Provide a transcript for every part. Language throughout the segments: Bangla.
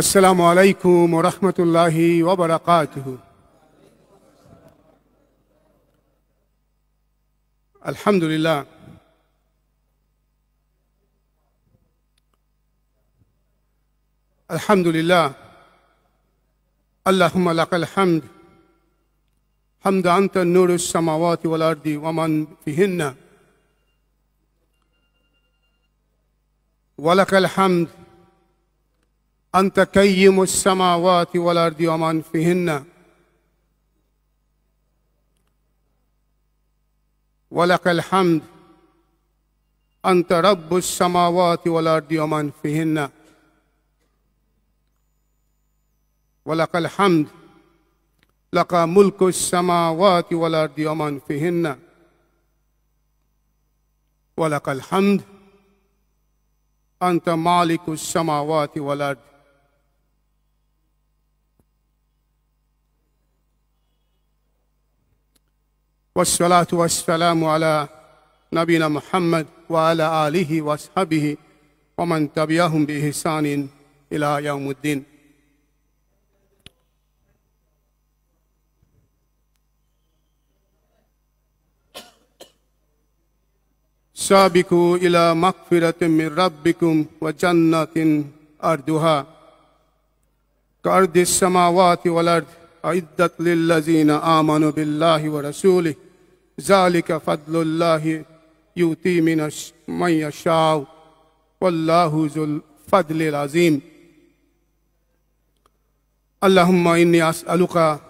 السلام عليكم ورحمة الله وبركاته الحمد لله الحمد لله اللهم لك الحمد حمد أنت نور السماوات والأرض ومن فيهن ولك الحمد أنت كيم السماوات والأرض ومن فيهن ولك الحمد أنت رب السماوات والأرض ومن فيهن ولك الحمد لك ملك السماوات والأرض ومن فيهن ولك الحمد أنت مالك السماوات والأرض والصلاة والسلام على نبينا محمد وعلى آله وأصحابه ومن تبعهم بإحسان إلى يوم الدين سابقوا إلى مغفرة من ربكم وجنة أرضها كأرض السماوات والأرض أعدت للذين آمنوا بالله ورسوله ذلك فضل الله يؤتي من من يشاء والله ذو الفضل العظيم اللهم إني أسألك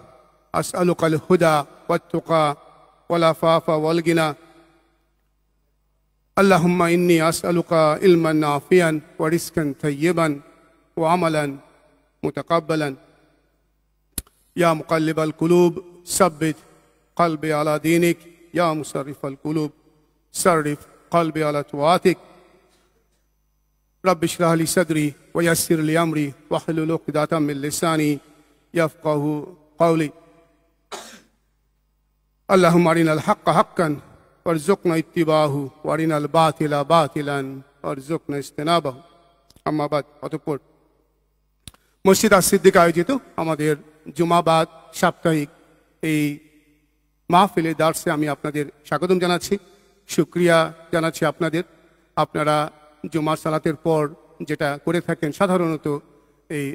أسألك الهدى والتقى والعفاف والغنى اللهم إني أسألك علما نافيا ورزقا طيبا وعملا متقبلا يا مقلب القلوب ثبت قلبي على دينك يا مصرف القلوب صرف قلبي على طاعتك رب اشرح لي صدري ويسر لي امري واحلل عقدة من لساني يفقه قولي اللهم ارنا الحق حقا وارزقنا اتباعه وارنا الباطل باطلا وارزقنا اجتنابه اما بعد অতঃপর مسجد الصديق সিদ্দিক আয়োজিত আমাদের জুমাবাদ সাপ্তাহিক এই মাহফিলে দার্সে আমি আপনাদের স্বাগতম জানাচ্ছি সুক্রিয়া জানাচ্ছি আপনাদের আপনারা জুমার সালাতের পর যেটা করে থাকেন সাধারণত এই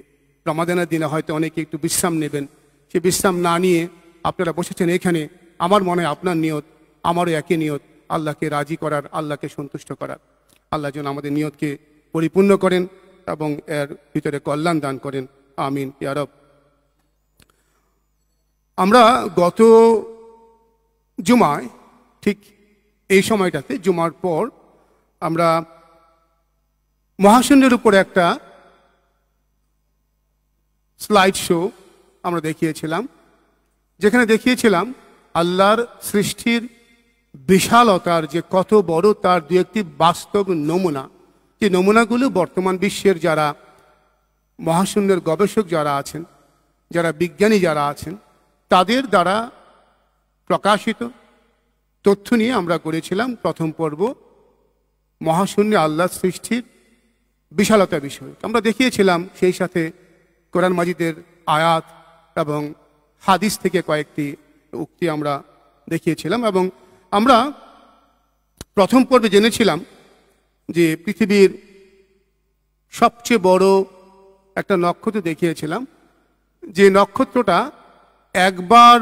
রমাদানের দিনে হয়তো অনেকে একটু বিশ্রাম নেবেন সে বিশ্রাম না নিয়ে আপনারা বসেছেন এখানে আমার মনে আপনার নিয়ত আমারও একই নিয়ত আল্লাহকে রাজি করার আল্লাহকে সন্তুষ্ট করার আল্লাহ যেন আমাদের নিয়তকে পরিপূর্ণ করেন এবং এর ভিতরে কল্যাণ দান করেন আমিন ইয়ারব আমরা গত জুমায় ঠিক এই সময়টাতে জুমার পর আমরা মহাশূন্যের উপরে একটা স্লাইড শো আমরা দেখিয়েছিলাম যেখানে দেখিয়েছিলাম আল্লাহর সৃষ্টির বিশালতার যে কত বড় তার দু একটি বাস্তব নমুনা যে নমুনাগুলো বর্তমান বিশ্বের যারা মহাশূন্যের গবেষক যারা আছেন যারা বিজ্ঞানী যারা আছেন তাদের দ্বারা প্রকাশিত তথ্য নিয়ে আমরা করেছিলাম প্রথম পর্ব মহাশূন্য আল্লাহ সৃষ্টির বিশালতা বিষয় আমরা দেখিয়েছিলাম সেই সাথে কোরআন মাজিদের আয়াত এবং হাদিস থেকে কয়েকটি উক্তি আমরা দেখিয়েছিলাম এবং আমরা প্রথম পর্বে জেনেছিলাম যে পৃথিবীর সবচেয়ে বড় একটা নক্ষত্র দেখিয়েছিলাম যে নক্ষত্রটা একবার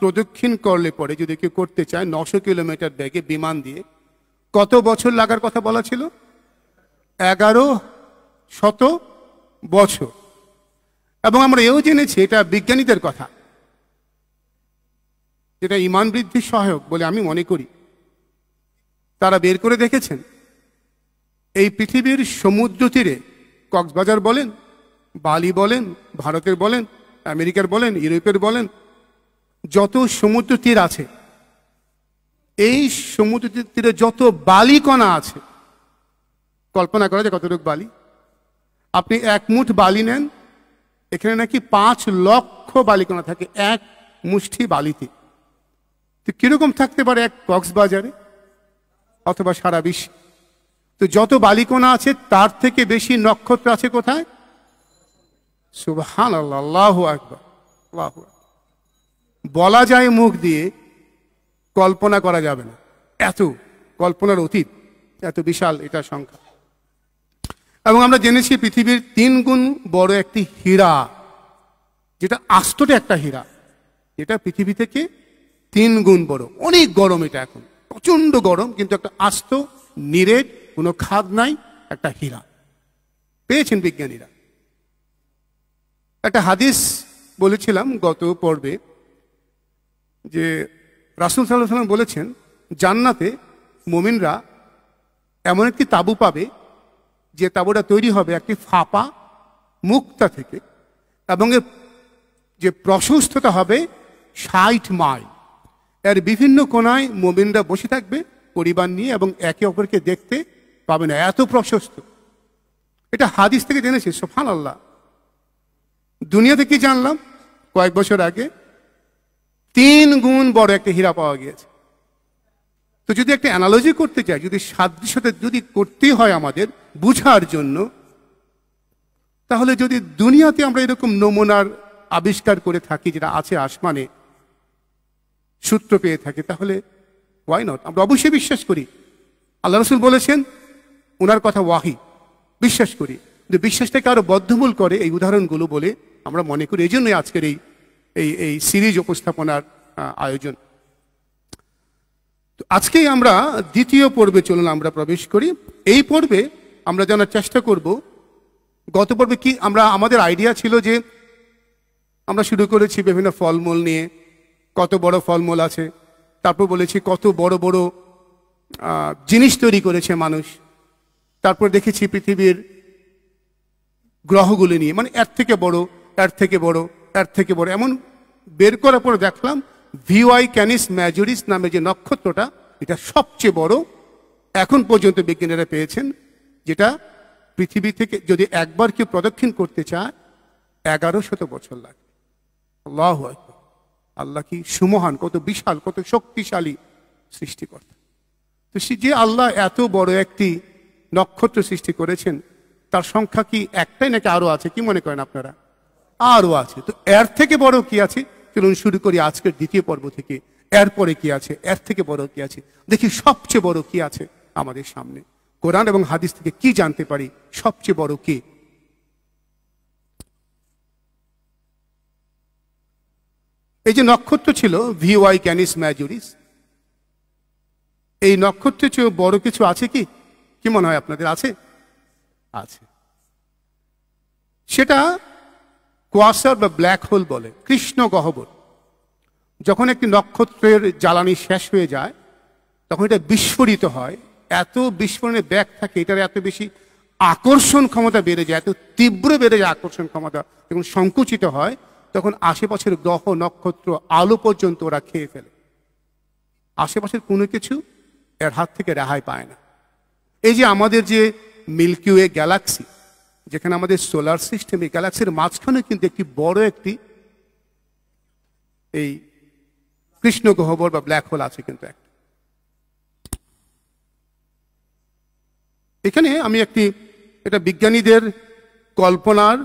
প্রদক্ষিণ করলে পরে যদি কেউ করতে চায় নশো কিলোমিটার ব্যাগে বিমান দিয়ে কত বছর লাগার কথা বলা ছিল এগারো শত বছর এবং আমরা এও জেনেছি এটা বিজ্ঞানীদের কথা যেটা ইমান বৃদ্ধির সহায়ক বলে আমি মনে করি তারা বের করে দেখেছেন এই পৃথিবীর সমুদ্র তীরে কক্সবাজার বলেন বালি বলেন ভারতের বলেন আমেরিকার বলেন ইউরোপের বলেন যত সমুদ্র তীর আছে এই সমুদ্র তীরে যত বালিকণা আছে কল্পনা করা যায় কতটুকু বালি আপনি এক মুঠ বালি নেন এখানে নাকি পাঁচ লক্ষ বালিকণা থাকে এক মুষ্টি বালিতে তো কীরকম থাকতে পারে এক কক্সবাজারে অথবা সারা বিশ্বে তো যত বালিকণা আছে তার থেকে বেশি নক্ষত্র আছে কোথায় সুবাহ আল্লাহ আকবর আল্লাহ আকবর বলা যায় মুখ দিয়ে কল্পনা করা যাবে না এত কল্পনার অতীত এত বিশাল এটা সংখ্যা এবং আমরা জেনেছি পৃথিবীর তিন গুণ বড় একটি হীরা যেটা আস্তটে একটা হীরা এটা পৃথিবী থেকে তিন গুণ বড় অনেক গরম এটা এখন প্রচণ্ড গরম কিন্তু একটা আস্ত নিরেট কোনো খাদ নাই একটা হীরা পেয়েছেন বিজ্ঞানীরা একটা হাদিস বলেছিলাম গত পর্বে যে রাসুল সাল্লাহ সাল্লাম বলেছেন জান্নাতে মোমিনরা এমন একটি তাবু পাবে যে তাবুটা তৈরি হবে একটি ফাঁপা মুক্তা থেকে এবং এর যে প্রশস্ততা হবে ষাট মাইল এর বিভিন্ন কোনায় মোমিনরা বসে থাকবে পরিবার নিয়ে এবং একে অপরকে দেখতে পাবে না এত প্রশস্ত এটা হাদিস থেকে জেনেছে সোফান আল্লাহ দুনিয়াতে কি জানলাম কয়েক বছর আগে তিন গুণ বড় একটা হীরা পাওয়া গিয়েছে তো যদি একটা অ্যানালজি করতে চাই যদি সাদৃশ্যতা যদি করতে হয় আমাদের বুঝার জন্য তাহলে যদি দুনিয়াতে আমরা এরকম নমুনার আবিষ্কার করে থাকি যেটা আছে আসমানে সূত্র পেয়ে থাকে তাহলে ওয়াই নট আমরা অবশ্যই বিশ্বাস করি আল্লাহ রসুল বলেছেন ওনার কথা ওয়াহি বিশ্বাস করি কিন্তু বিশ্বাসটাকে আরও বদ্ধমূল করে এই উদাহরণগুলো বলে আমরা মনে করি এই জন্যই আজকের এই এই এই সিরিজ উপস্থাপনার আয়োজন আজকেই আমরা দ্বিতীয় পর্বে চলুন আমরা প্রবেশ করি এই পর্বে আমরা জানার চেষ্টা করব গত পর্বে কি আমরা আমাদের আইডিয়া ছিল যে আমরা শুরু করেছি বিভিন্ন ফলমূল নিয়ে কত বড় ফলমূল আছে তারপর বলেছি কত বড় বড় জিনিস তৈরি করেছে মানুষ তারপর দেখেছি পৃথিবীর গ্রহগুলি নিয়ে মানে এর থেকে বড় এর থেকে বড় তার থেকে বড় এমন বের করার পরে দেখলাম ভিওয়াই ক্যানিস ম্যাজরিস নামে যে নক্ষত্রটা এটা সবচেয়ে বড় এখন পর্যন্ত বিজ্ঞানীরা পেয়েছেন যেটা পৃথিবী থেকে যদি একবার কেউ প্রদক্ষিণ করতে চায় এগারো শত বছর লাগে আল্লাহ আল্লাহ কি সুমহান কত বিশাল কত শক্তিশালী সৃষ্টিকর্তা তো সে যে আল্লাহ এত বড় একটি নক্ষত্র সৃষ্টি করেছেন তার সংখ্যা কি একটাই নাকি আরও আছে কি মনে করেন আপনারা আরও আছে তো এর থেকে বড় কি আছে চলুন শুরু করি আজকের দ্বিতীয় পর্ব থেকে এরপরে কি আছে এর থেকে বড় কি আছে দেখি সবচেয়ে বড় কি আছে আমাদের সামনে কোরআন এবং হাদিস থেকে কি জানতে পারি সবচেয়ে বড় কি এই যে নক্ষত্র ছিল ভি ওয়াই ক্যানিস ম্যাজুরিস এই নক্ষত্রের চেয়ে বড় কিছু আছে কি কি মনে হয় আপনাদের আছে আছে সেটা কোয়াসার বা ব্ল্যাক হোল বলে কৃষ্ণ গহ্বর যখন একটি নক্ষত্রের জ্বালানি শেষ হয়ে যায় তখন এটা বিস্ফোরিত হয় এত বিস্ফোরণের ব্যাগ থাকে এটার এত বেশি আকর্ষণ ক্ষমতা বেড়ে যায় এত তীব্র বেড়ে যায় আকর্ষণ ক্ষমতা যখন সংকুচিত হয় তখন আশেপাশের গ্রহ নক্ষত্র আলো পর্যন্ত ওরা খেয়ে ফেলে আশেপাশের কোনো কিছু এর হাত থেকে রেহাই পায় না এই যে আমাদের যে মিল্কিওয়ে গ্যালাক্সি যেখানে আমাদের সোলার সিস্টেমে গ্যালাক্সির মাঝখানে কিন্তু একটি বড় একটি এই কৃষ্ণ গহবর বা ব্ল্যাক হোল আছে কিন্তু একটা এখানে আমি একটি এটা বিজ্ঞানীদের কল্পনার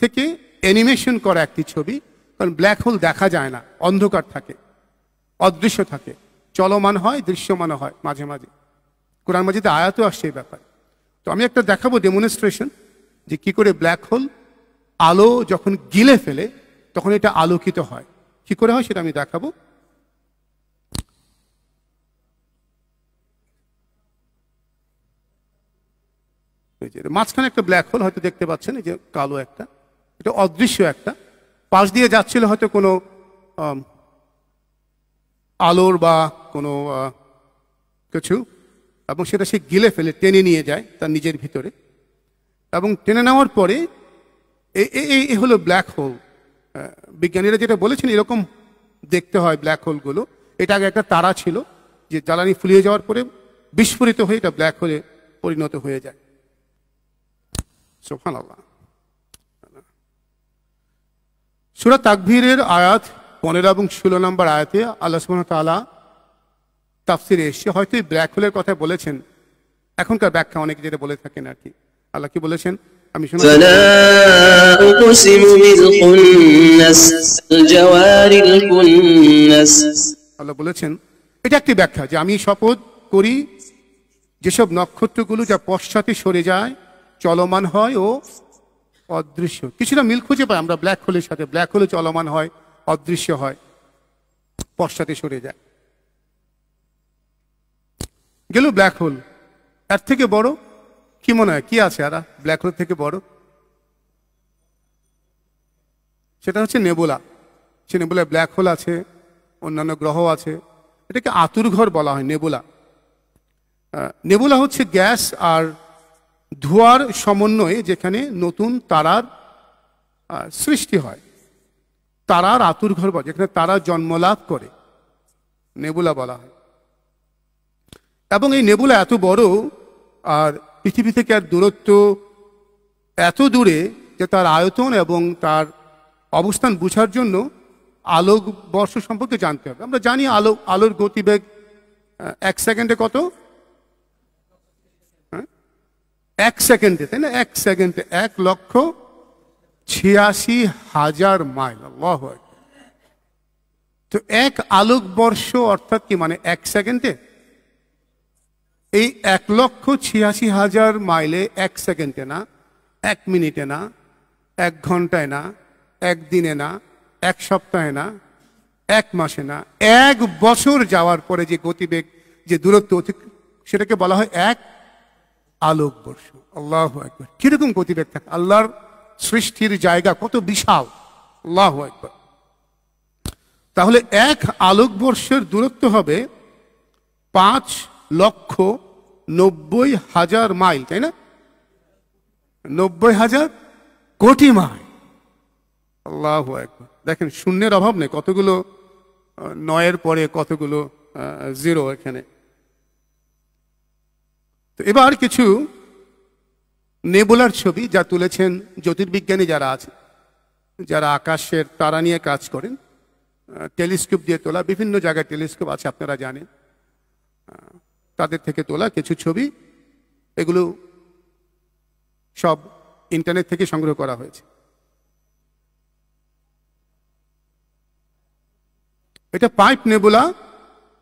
থেকে অ্যানিমেশন করা একটি ছবি কারণ ব্ল্যাক হোল দেখা যায় না অন্ধকার থাকে অদৃশ্য থাকে চলমান হয় দৃশ্যমান হয় মাঝে মাঝে কোরআন মাঝিতে আয়াতও আসছে এই ব্যাপার তো আমি একটা দেখাবো ডেমনস্ট্রেশন যে কি করে ব্ল্যাক হোল আলো যখন গিলে ফেলে তখন এটা আলোকিত হয় কি করে হয় সেটা আমি দেখাবো মাঝখানে একটা ব্ল্যাক হোল হয়তো দেখতে পাচ্ছেন এই যে কালো একটা এটা অদৃশ্য একটা পাশ দিয়ে যাচ্ছিল হয়তো কোনো আলোর বা কোনো কিছু এবং সেটা সে গিলে ফেলে টেনে নিয়ে যায় তার নিজের ভিতরে এবং টেনে নেওয়ার পরে এই হলো ব্ল্যাক হোল বিজ্ঞানীরা যেটা বলেছেন এরকম দেখতে হয় ব্ল্যাক হোলগুলো এটা আগে একটা তারা ছিল যে জ্বালানি ফুলিয়ে যাওয়ার পরে বিস্ফোরিত হয়ে এটা ব্ল্যাক হোলে পরিণত হয়ে যায় সুরা তাকভীরের আয়াত পনেরো এবং ষোলো নম্বর আয়াতে আল্লাহ সুবাহ তালা তাফসিরে এসে হয়তো এই ব্ল্যাক হোলের কথা বলেছেন এখনকার ব্যাখ্যা অনেকে যেটা বলে থাকেন আর কি আল্লাহ কি বলেছেন আমি আল্লাহ বলেছেন এটা একটি ব্যাখ্যা যে আমি শপথ করি যেসব নক্ষত্রগুলো যা পশ্চাতে সরে যায় চলমান হয় ও অদৃশ্য কিছুটা মিল খুঁজে পাই আমরা ব্ল্যাক হোলের সাথে ব্ল্যাক হোলে চলমান হয় অদৃশ্য হয় পশ্চাতে সরে যায় গেল ব্ল্যাক হোল তার থেকে বড় কি মনে হয় কি আছে আর ব্ল্যাক হোল থেকে বড় সেটা হচ্ছে নেবুলা সে নেবুলা ব্ল্যাক হোল আছে অন্যান্য গ্রহ আছে এটাকে আতুরঘর বলা হয় নেবুলা নেবুলা হচ্ছে গ্যাস আর ধোয়ার সমন্বয়ে যেখানে নতুন তারার সৃষ্টি হয় তারার আতুরঘর বলে যেখানে তারা জন্মলাভ করে নেবুলা বলা হয় এবং এই নেবুলা এত বড় আর পৃথিবী থেকে আর দূরত্ব এত দূরে যে তার আয়তন এবং তার অবস্থান বুঝার জন্য আলোক বর্ষ সম্পর্কে জানতে হবে আমরা জানি আলো আলোর গতিবেগ এক সেকেন্ডে কত হ্যাঁ? এক সেকেন্ডে তাই না এক সেকেন্ডে এক লক্ষ ছিয়াশি হাজার মাইল তো এক আলোকবর্ষ অর্থাৎ কি মানে এক সেকেন্ডে এই এক লক্ষ ছিয়াশি হাজার মাইলে এক সেকেন্ডে না এক মিনিটে না এক ঘন্টায় না একদিনে না এক সপ্তাহে না এক মাসে না এক বছর যাওয়ার পরে যে গতিবেগ যে দূরত্ব সেটাকে বলা হয় এক আলোকবর্ষ আল্লাহ একবার কিরকম গতিবেগ থাকে আল্লাহর সৃষ্টির জায়গা কত বিশাল আল্লাহ একবার তাহলে এক আলোকবর্ষের দূরত্ব হবে পাঁচ লক্ষ নব্বই হাজার মাইল তাই না নব্বই হাজার কোটি মাইল আল্লাহ দেখেন শূন্যের অভাব নেই কতগুলো নয়ের পরে কতগুলো জিরো এখানে তো এবার কিছু নেবুলার ছবি যা তুলেছেন জ্যোতির্বিজ্ঞানী যারা আছে যারা আকাশের তারা নিয়ে কাজ করেন টেলিস্কোপ দিয়ে তোলা বিভিন্ন জায়গায় টেলিস্কোপ আছে আপনারা জানেন তাদের থেকে তোলা কিছু ছবি এগুলো সব ইন্টারনেট থেকে সংগ্রহ করা হয়েছে এটা পাইপ নেবুলা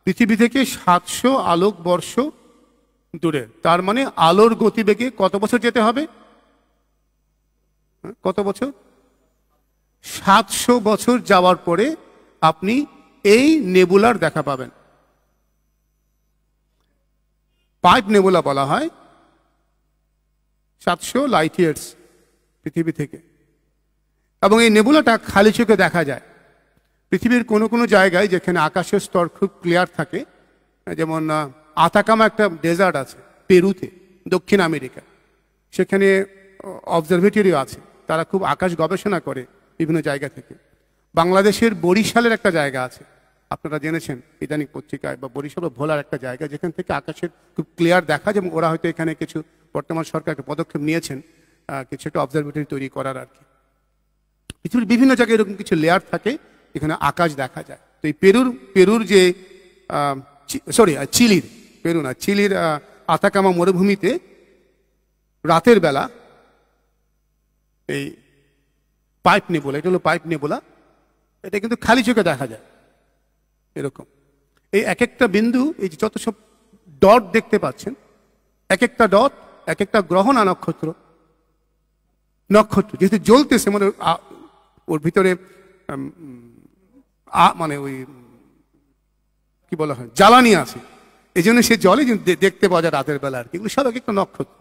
পৃথিবী থেকে সাতশো আলোক বর্ষ দূরে তার মানে আলোর গতিবেগে কত বছর যেতে হবে হ্যাঁ, কত বছর সাতশো বছর যাওয়ার পরে আপনি এই নেবুলার দেখা পাবেন পাইপ নেবুলা বলা হয় সাতশো লাইট ইয়ার্স পৃথিবী থেকে এবং এই নেবুলাটা খালি চোখে দেখা যায় পৃথিবীর কোনো কোনো জায়গায় যেখানে আকাশের স্তর খুব ক্লিয়ার থাকে যেমন আতাকামা একটা ডেজার্ট আছে পেরুতে দক্ষিণ আমেরিকা সেখানে অবজারভেটরিও আছে তারা খুব আকাশ গবেষণা করে বিভিন্ন জায়গা থেকে বাংলাদেশের বরিশালের একটা জায়গা আছে আপনারা জেনেছেন ইদানিক পত্রিকায় বা বরিশাল ভোলার একটা জায়গা যেখান থেকে আকাশের খুব ক্লিয়ার দেখা যায় এবং ওরা হয়তো এখানে কিছু বর্তমান সরকার একটা পদক্ষেপ নিয়েছেন কিছু একটা অবজারভেটরি তৈরি করার আর কি পৃথিবীর বিভিন্ন জায়গায় এরকম কিছু লেয়ার থাকে এখানে আকাশ দেখা যায় তো এই পেরুর পেরুর যে সরি চিলির পেরু না চিলির আতাকামা মরুভূমিতে রাতের বেলা এই পাইপ নেবোলা এটা হলো পাইপ নেবোলা এটা কিন্তু খালি চোখে দেখা যায় এরকম এই এক একটা বিন্দু এই যত সব ডট দেখতে পাচ্ছেন এক একটা ডট এক একটা গ্রহ না নক্ষত্র নক্ষত্র যেহেতু জ্বলতেছে মানে ওর ভিতরে আ মানে ওই কি বলা হয় জ্বালানি আছে এই জন্য সে জলে দেখতে পাওয়া যায় রাতের বেলা আর কি এগুলো সব এক একটা নক্ষত্র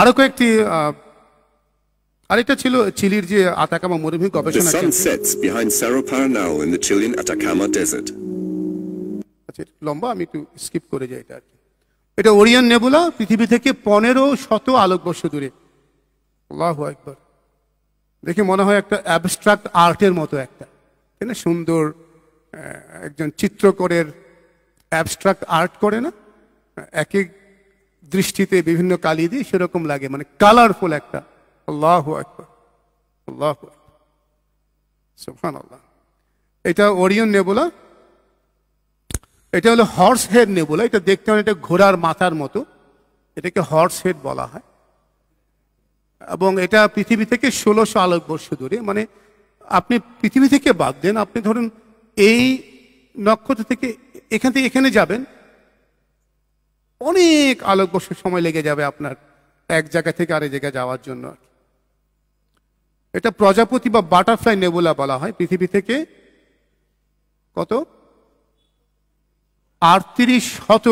আরো কয়েকটি আরেকটা ছিল চিলির যে আতাকামা মরুভূমি গবেষণা The sun sets behind Cerro Paranal in the Chilean Atacama Desert. আচ্ছা লম্বা আমি একটু স্কিপ করে যাই এটা এটা ওরিয়ন নেবুলা পৃথিবী থেকে পনেরো শত আলোকবর্ষ দূরে আল্লাহ একবার দেখে মনে হয় একটা অ্যাবস্ট্রাক্ট আর্টের মতো একটা তাই না সুন্দর একজন চিত্রকরের অ্যাবস্ট্রাক্ট আর্ট করে না এক এক দৃষ্টিতে বিভিন্ন কালি দিয়ে সেরকম লাগে মানে কালারফুল একটা আল্লাহ আকবর আল্লাহ সুফান আল্লাহ এটা ওরিয়ন নেবুলা এটা হলো হর্স হেড নেবুলা এটা দেখতে মানে এটা ঘোড়ার মাথার মতো এটাকে হর্স হেড বলা হয় এবং এটা পৃথিবী থেকে ষোলোশো আলোক বর্ষ ধরে মানে আপনি পৃথিবী থেকে বাদ দেন আপনি ধরুন এই নক্ষত্র থেকে এখান থেকে এখানে যাবেন অনেক আলোকবর্ষ সময় লেগে যাবে আপনার এক জায়গা থেকে আরেক জায়গায় যাওয়ার জন্য আর এটা প্রজাপতি বা বাটারফ্লাই নেবুলা বলা হয় পৃথিবী থেকে কত আটত্রিশ শত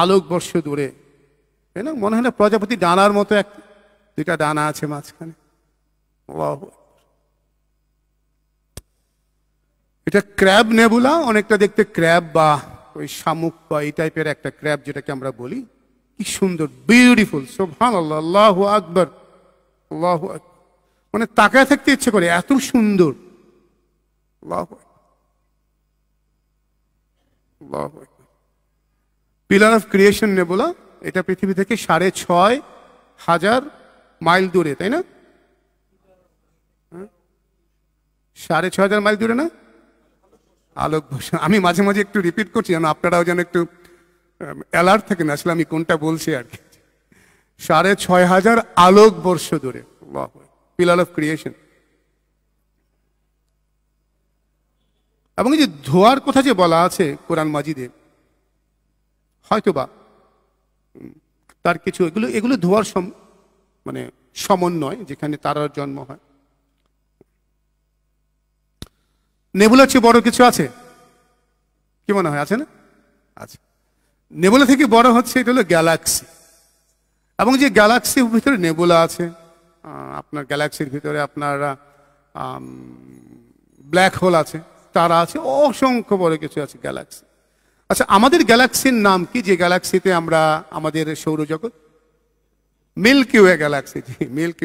আলোকবর্ষ দূরে তাই না মনে হয় না প্রজাপতি ডানার মতো এক দুইটা ডানা আছে মাঝখানে এটা ক্র্যাব নেবুলা অনেকটা দেখতে ক্র্যাব বা ওই শামুক বা এই টাইপের একটা ক্র্যাব যেটাকে আমরা বলি কি সুন্দর বিউটিফুল সোভান আল্লাহ আকবর আল্লাহ আকবর মানে তাকায় থাকতে ইচ্ছে করে এত সুন্দর পিলার অফ ক্রিয়েশন নেব এটা পৃথিবী থেকে সাড়ে ছয় হাজার মাইল দূরে তাই না হ্যাঁ? সাড়ে ছ হাজার মাইল দূরে না আলোক ভাষা আমি মাঝে মাঝে একটু রিপিট করছি যেন আপনারাও যেন একটু অ্যালার্ট থাকেন আসলে আমি কোনটা বলছি আর কি সাড়ে ছয় হাজার আলোক বর্ষ দূরে পিলার অফ ক্রিয়েশন এবং এই যে ধোয়ার কথা যে বলা আছে কোরআন মাজিদে হয়তোবা তার কিছু এগুলো এগুলো ধোয়ার সম মানে সমন্বয় যেখানে তারার জন্ম হয় নেবুলার চেয়ে বড় কিছু আছে কি মনে হয় আছে না আছে নেবুলা থেকে বড় হচ্ছে এটা হলো গ্যালাক্সি এবং যে গ্যালাক্সির ভিতরে নেবুলা আছে আপনার গ্যালাক্সির ভিতরে আপনার ব্ল্যাক হোল আছে তারা আছে অসংখ্য বড় কিছু আছে গ্যালাক্সি আচ্ছা আমাদের গ্যালাক্সির নাম কি যে গ্যালাক্সিতে আমরা আমাদের সৌরজগৎ ওয়ে গ্যালাক্সি জি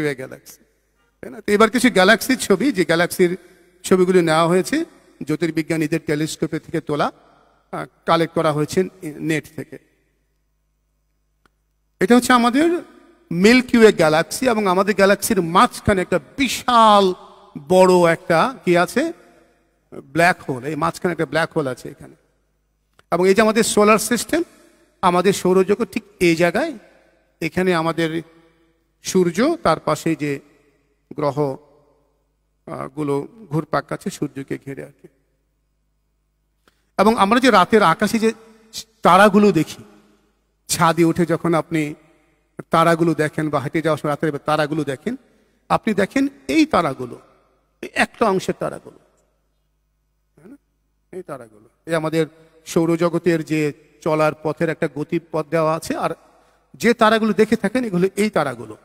ওয়ে গ্যালাক্সি তাই না তো এবার কিছু গ্যালাক্সির ছবি যে গ্যালাক্সির ছবিগুলি নেওয়া হয়েছে জ্যোতির্বিজ্ঞানীদের টেলিস্কোপে থেকে তোলা কালেক্ট করা হয়েছে নেট থেকে এটা হচ্ছে আমাদের মিল্কিওয়ে গ্যালাক্সি এবং আমাদের গ্যালাক্সির মাঝখানে একটা বিশাল বড় একটা কি আছে ব্ল্যাক হোল এই মাঝখানে একটা ব্ল্যাক হোল আছে এখানে এবং এই যে আমাদের সোলার সিস্টেম আমাদের সৌরজগৎ ঠিক এই জায়গায় এখানে আমাদের সূর্য তার পাশে যে গ্রহ গুলো ঘুরপাক কাছে সূর্যকে ঘিরে আর কি এবং আমরা যে রাতের আকাশে যে তারাগুলো দেখি ছাদে উঠে যখন আপনি তারাগুলো দেখেন বা হেঁটে যাওয়ার সময় রাতের তারাগুলো দেখেন আপনি দেখেন এই তারাগুলো এই একটা অংশের তারাগুলো হ্যাঁ এই তারাগুলো এই আমাদের সৌরজগতের যে চলার পথের একটা গতিপথ দেওয়া আছে আর যে তারাগুলো দেখে থাকেন এগুলো এই তারাগুলো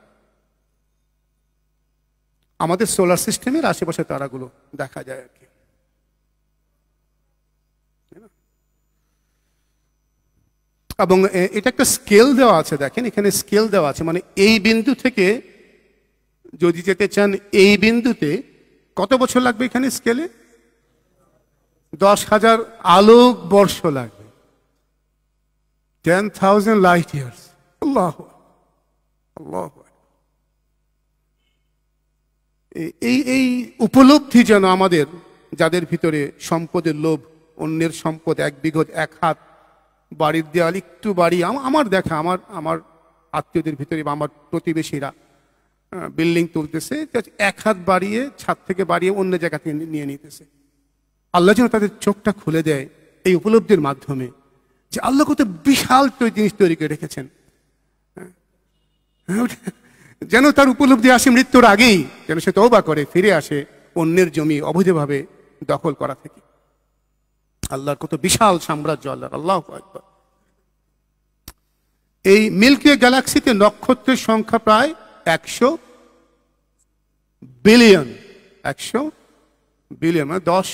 আমাদের সোলার সিস্টেমের আশেপাশে তারাগুলো দেখা যায় আর কি এবং এটা একটা স্কেল দেওয়া আছে দেখেন এখানে স্কেল দেওয়া আছে মানে এই বিন্দু থেকে যদি যেতে চান এই বিন্দুতে কত বছর লাগবে এখানে স্কেলে দশ হাজার আলোক বর্ষ লাগবে টেন থাউজেন্ড লাইট ইয়ার্স এই এই উপলব্ধি যেন আমাদের যাদের ভিতরে সম্পদের লোভ অন্যের সম্পদ এক বিঘত এক হাত বাড়ির দেয়াল একটু বাড়ি আমার দেখা আমার আমার আত্মীয়দের ভিতরে বা আমার প্রতিবেশীরা বিল্ডিং তুলতেছে এক হাত বাড়িয়ে ছাদ থেকে বাড়িয়ে অন্য জায়গা থেকে নিয়ে নিতেছে আল্লাহ যেন তাদের চোখটা খুলে দেয় এই উপলব্ধির মাধ্যমে যে আল্লাহ কত বিশাল জিনিস তৈরি করে রেখেছেন হ্যাঁ, হ্যাঁ, হ্যাঁ, যেন তার উপলব্ধি আসে মৃত্যুর আগেই যেন সে তওবা করে ফিরে আসে অন্যের জমি অবৈধভাবে দখল করা থেকে আল্লাহর কত বিশাল সাম্রাজ্য আল্লাহর আল্লাহ এই মিল্কি গ্যালাক্সিতে নক্ষত্রের সংখ্যা প্রায় একশো বিলিয়ন একশো বিলিয়ন মানে দশ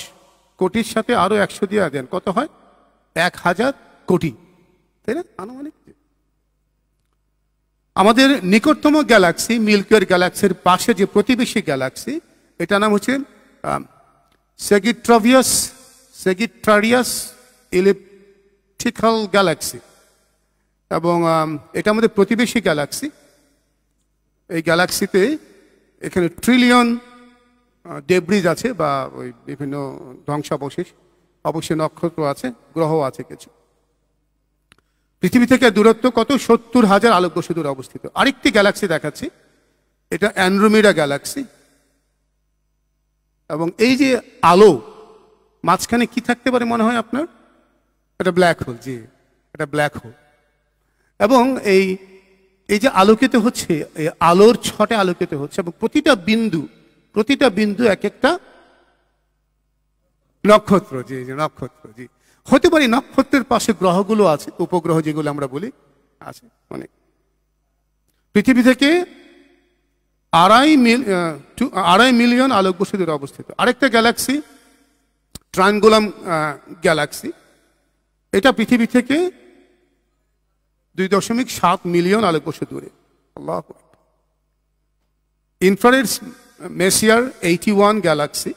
কোটির সাথে আরো একশো দিয়ে দেন কত হয় এক হাজার কোটি তাই না আনুমানিক আমাদের নিকটতম গ্যালাক্সি মিল্কিওয়ের গ্যালাক্সির পাশে যে প্রতিবেশী গ্যালাক্সি এটা নাম হচ্ছে সেগিট্রভিয়াস সেগিট্রারিয়াস ইলেপটিক্যাল গ্যালাক্সি এবং এটা আমাদের প্রতিবেশী গ্যালাক্সি এই গ্যালাক্সিতে এখানে ট্রিলিয়ন ডেব্রিজ আছে বা ওই বিভিন্ন ধ্বংসাবশেষ অবশ্যই নক্ষত্র আছে গ্রহ আছে কিছু পৃথিবী থেকে দূরত্ব কত সত্তর হাজার আলোকবর্ষ দূরে অবস্থিত আরেকটি গ্যালাক্সি দেখাচ্ছি এটা অ্যান্ড্রোমিডা গ্যালাক্সি এবং এই যে আলো মাঝখানে কি থাকতে পারে মনে হয় আপনার এটা ব্ল্যাক হোল জি একটা ব্ল্যাক হোল এবং এই এই যে আলোকিত হচ্ছে এই আলোর ছটে আলোকিত হচ্ছে এবং প্রতিটা বিন্দু প্রতিটা বিন্দু এক একটা নক্ষত্র জি জি নক্ষত্র জি হতে পারে নক্ষত্রের পাশে গ্রহগুলো আছে উপগ্রহ যেগুলো আমরা বলি আছে অনেক পৃথিবী থেকে আড়াই মিল আড়াই মিলিয়ন আলোক বসুদের অবস্থিত আরেকটা গ্যালাক্সি ট্রাঙ্গুলাম গ্যালাক্সি এটা পৃথিবী থেকে দুই দশমিক সাত মিলিয়ন আলোকবর্ষ দূরে আল্লাহ infrared Messier eighty one galaxy